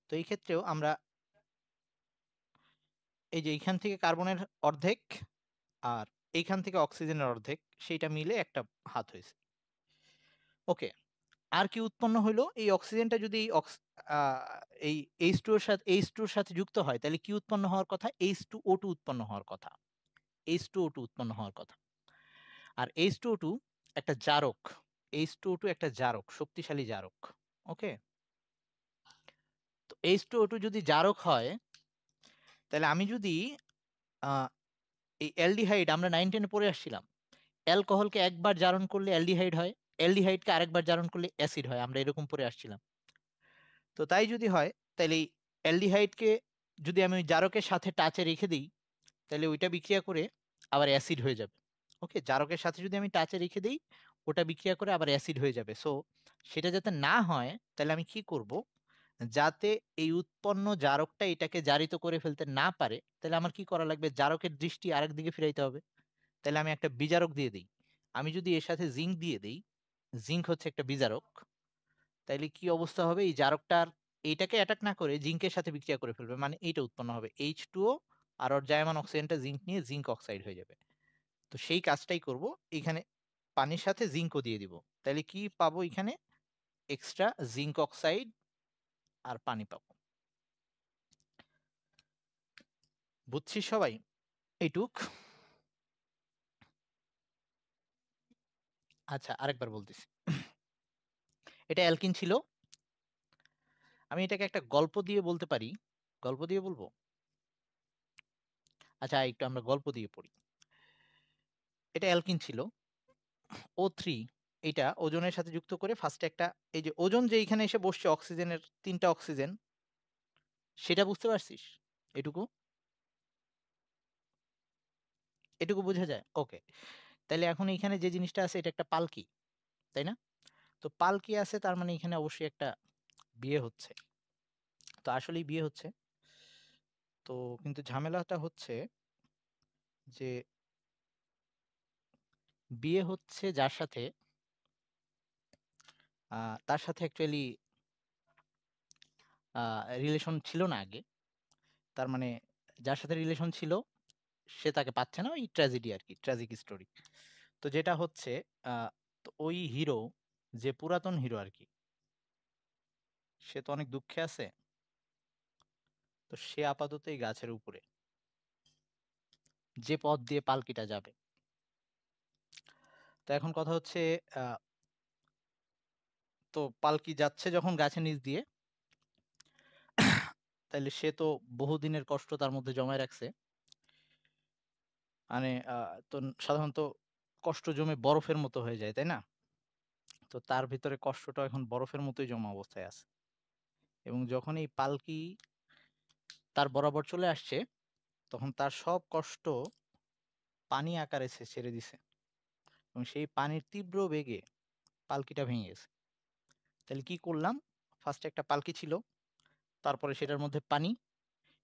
Speaker 1: তো এই ক্ষেত্রেও আমরা এই যে এইখান থেকে কার্বনের অর্ধেক আর এইখান থেকে অক্সিজেনের অর্ধেক সেইটা মিলে একটা হাত হয়েছে ওকে আর কি উৎপন্ন হলো এই অক্সিজেনটা যদি এই অক্স এই এইচ টু এর সাথে এইচ টুর সাথে যুক্ত হয় তাহলে কি উৎপন্ন হওয়ার কথা এইচ টু ও টু উৎপন্ন হওয়ার কথা এইচ টু ও টু উৎপন্ন হওয়ার কথা আর এইচ টু ও টু একটা জারক এইচ টু ও টু একটা জারক শক্তিশালী জারক ওকে তো এইচ টু ও টু যদি জারক হয় তাহলে আমি যদি এই অ্যালডিহাইড আমরা নাইন টেনে পড়ে আসছিলাম অ্যালকোহলকে একবার জারণ করলে অ্যালডিহাইড হয় অ্যালডিহাইডকে আরেকবার জারণ করলে অ্যাসিড হয় আমরা এরকম পড়ে আসছিলাম তো তাই যদি হয় তাহলে এই অ্যালডিহাইডকে যদি আমি ওই জারকের সাথে টাচে রেখে দিই তাহলে ওইটা বিক্রিয়া করে আবার অ্যাসিড হয়ে যাবে ওকে জারকের সাথে যদি আমি টাচে রেখে দিই ওটা বিক্রিয়া করে আবার অ্যাসিড হয়ে যাবে সো সেটা যাতে না হয় তাহলে আমি কি করব যাতে এই উৎপন্ন জারকটা এটাকে জারিত করে ফেলতে না পারে তাহলে আমার কি করা লাগবে জারকের দৃষ্টি আরেক দিকে ফিরাইতে হবে তাহলে আমি একটা বিজারক দিয়ে দিই আমি যদি এর সাথে জিঙ্ক দিয়ে দিই জিঙ্ক হচ্ছে একটা বিজারক তাইলে কি অবস্থা হবে এই জারকটার এইটাকে অ্যাটাক না করে জিঙ্কের সাথে বিক্রিয়া করে ফেলবে মানে এইটা উৎপন্ন হবে এইচ টুও আর ওর জায়মান অক্সিজেনটা জিঙ্ক নিয়ে জিঙ্ক অক্সাইড হয়ে যাবে তো সেই কাজটাই করব এখানে পানির সাথে জিঙ্কও দিয়ে দিব তাহলে কি পাবো এখানে এক্সট্রা জিঙ্ক অক্সাইড আর পানি পাব বুঝছি সবাই এইটুক আচ্ছা আরেকবার বলতেছি এটা অ্যালকিন ছিল আমি এটাকে একটা গল্প দিয়ে বলতে পারি গল্প দিয়ে বলবো আচ্ছা একটু আমরা গল্প দিয়ে পড়ি এটা অ্যালকিন ছিল ও থ্রি এটা ওজনের সাথে যুক্ত করে ফার্স্টে একটা এই যে ওজন যে এইখানে এসে বসছে অক্সিজেনের তিনটা অক্সিজেন সেটা বুঝতে পারছিস এটুকু এটুকু বোঝা যায় ওকে তাহলে এখন এইখানে যে জিনিসটা আছে এটা একটা পালকি তাই না তো পালকি আছে তার মানে এখানে অবশ্যই একটা বিয়ে হচ্ছে তো আসলেই বিয়ে হচ্ছে তো কিন্তু ঝামেলাটা হচ্ছে যে বিয়ে হচ্ছে যার সাথে তার সাথে অ্যাকচুয়ালি রিলেশন ছিল না আগে তার মানে যার সাথে রিলেশন ছিল সে তাকে পাচ্ছে না ওই ট্র্যাজেডি আর কি ট্র্যাজিক স্টোরি তো যেটা হচ্ছে ওই হিরো যে পুরাতন হিরো আর কি সে তো অনেক দুঃখে আছে তো সে আপাতত এই গাছের উপরে যে পথ দিয়ে পালকিটা যাবে তো এখন কথা হচ্ছে তো পালকি যাচ্ছে যখন গাছের নিচ দিয়ে তাহলে সে তো বহুদিনের কষ্ট তার মধ্যে জমায় রাখছে মানে তো সাধারণত কষ্ট জমে বরফের মতো হয়ে যায় তাই না তো তার ভিতরে কষ্টটা এখন বরফের মতোই জমা অবস্থায় আছে এবং যখন এই পালকি তার বরাবর চলে আসছে তখন তার সব কষ্ট পানি আকারে ছেড়ে দিছে এবং সেই পানির তীব্র বেগে পালকিটা ভেঙে গেছে তাহলে কি করলাম ফার্স্টে একটা পালকি ছিল তারপরে সেটার মধ্যে পানি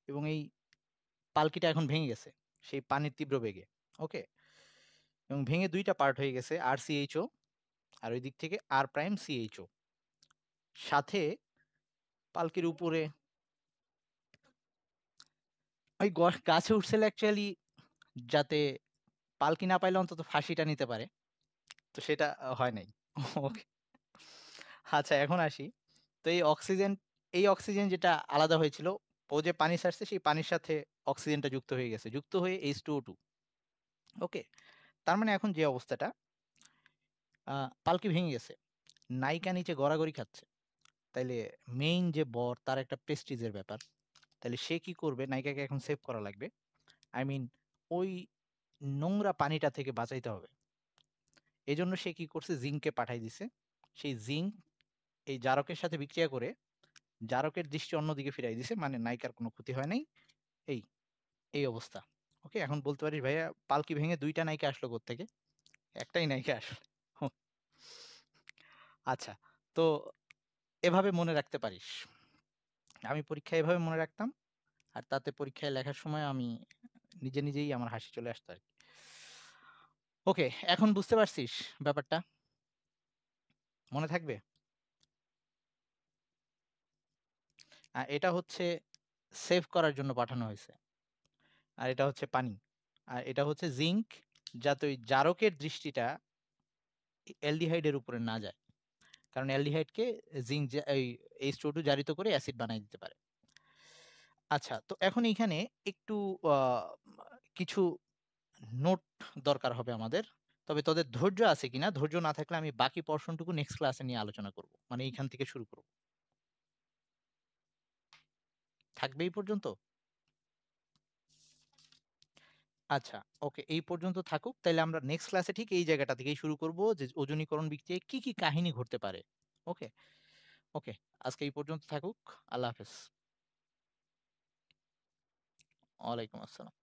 Speaker 1: এবং এই পালকিটা এখন ভেঙে গেছে সেই পানির তীব্র বেগে ওকে এবং ভেঙে দুইটা পার্ট হয়ে গেছে আর সিএইচও আর ওই দিক থেকে আর প্রাইম সিএইচও সাথে পালকির উপরে ওই গাছে উঠছিল অ্যাকচুয়ালি যাতে পালকি না পাইলে অন্তত ফাঁসিটা নিতে পারে তো সেটা হয় নাই ওকে আচ্ছা এখন আসি তো এই অক্সিজেন এই অক্সিজেন যেটা আলাদা হয়েছিল ও যে পানি ছাড়ছে সেই পানির সাথে অক্সিজেনটা যুক্ত হয়ে গেছে যুক্ত হয়ে এইচ টু টু ওকে তার মানে এখন যে অবস্থাটা পালকি ভেঙে গেছে নাইকা নিচে গড়াগড়ি খাচ্ছে তাইলে মেইন যে বর তার একটা প্রেস্টিজের ব্যাপার তাহলে সে কি করবে নায়িকাকে এখন সেভ করা লাগবে আই মিন ওই নোংরা পানিটা থেকে বাঁচাইতে হবে এজন্য সে কি করছে জিঙ্ককে পাঠাই দিছে সেই জিঙ্ক এই জারকের সাথে বিক্রিয়া করে জারকের দৃষ্টি অন্যদিকে ফিরাই দিছে মানে নায়িকার কোনো ক্ষতি হয় নাই এই এই অবস্থা ওকে এখন বলতে পারিস ভাইয়া পালকি ভেঙে দুইটা নায়িকা আসলো থেকে একটাই নায়িকা আসলো আচ্ছা তো এভাবে মনে রাখতে পারিস আমি পরীক্ষায় এভাবে মনে রাখতাম আর তাতে পরীক্ষায় লেখার সময় আমি নিজে নিজেই আমার হাসি চলে আসতো আর কি ওকে এখন বুঝতে পারছিস ব্যাপারটা মনে থাকবে এটা হচ্ছে সেভ করার জন্য পাঠানো হয়েছে আর এটা হচ্ছে পানি আর এটা হচ্ছে জিঙ্ক যাতে ওই জারকের দৃষ্টিটা অ্যালডিহাইডের উপরে না যায় কারণ অ্যালডিহাইডকে জিঙ্ক এই এই টু জারিত করে অ্যাসিড বানিয়ে দিতে পারে আচ্ছা তো এখন এখানে একটু কিছু নোট দরকার হবে আমাদের তবে তাদের ধৈর্য আছে কিনা ধৈর্য না থাকলে আমি বাকি পর্ষণটুকু নেক্সট ক্লাসে নিয়ে আলোচনা করব মানে এইখান থেকে শুরু করব থাকবে এই পর্যন্ত আচ্ছা ওকে এই পর্যন্ত থাকুক তাহলে আমরা নেক্সট ক্লাসে ঠিক এই জায়গাটা থেকেই শুরু করব যে ওজনীকরণ বিক্রিয়ায় কি কি কাহিনী ঘটতে পারে ওকে ওকে আজকে এই পর্যন্ত থাকুক আল্লাহ হাফেজ ওয়ালাইকুম আসসালাম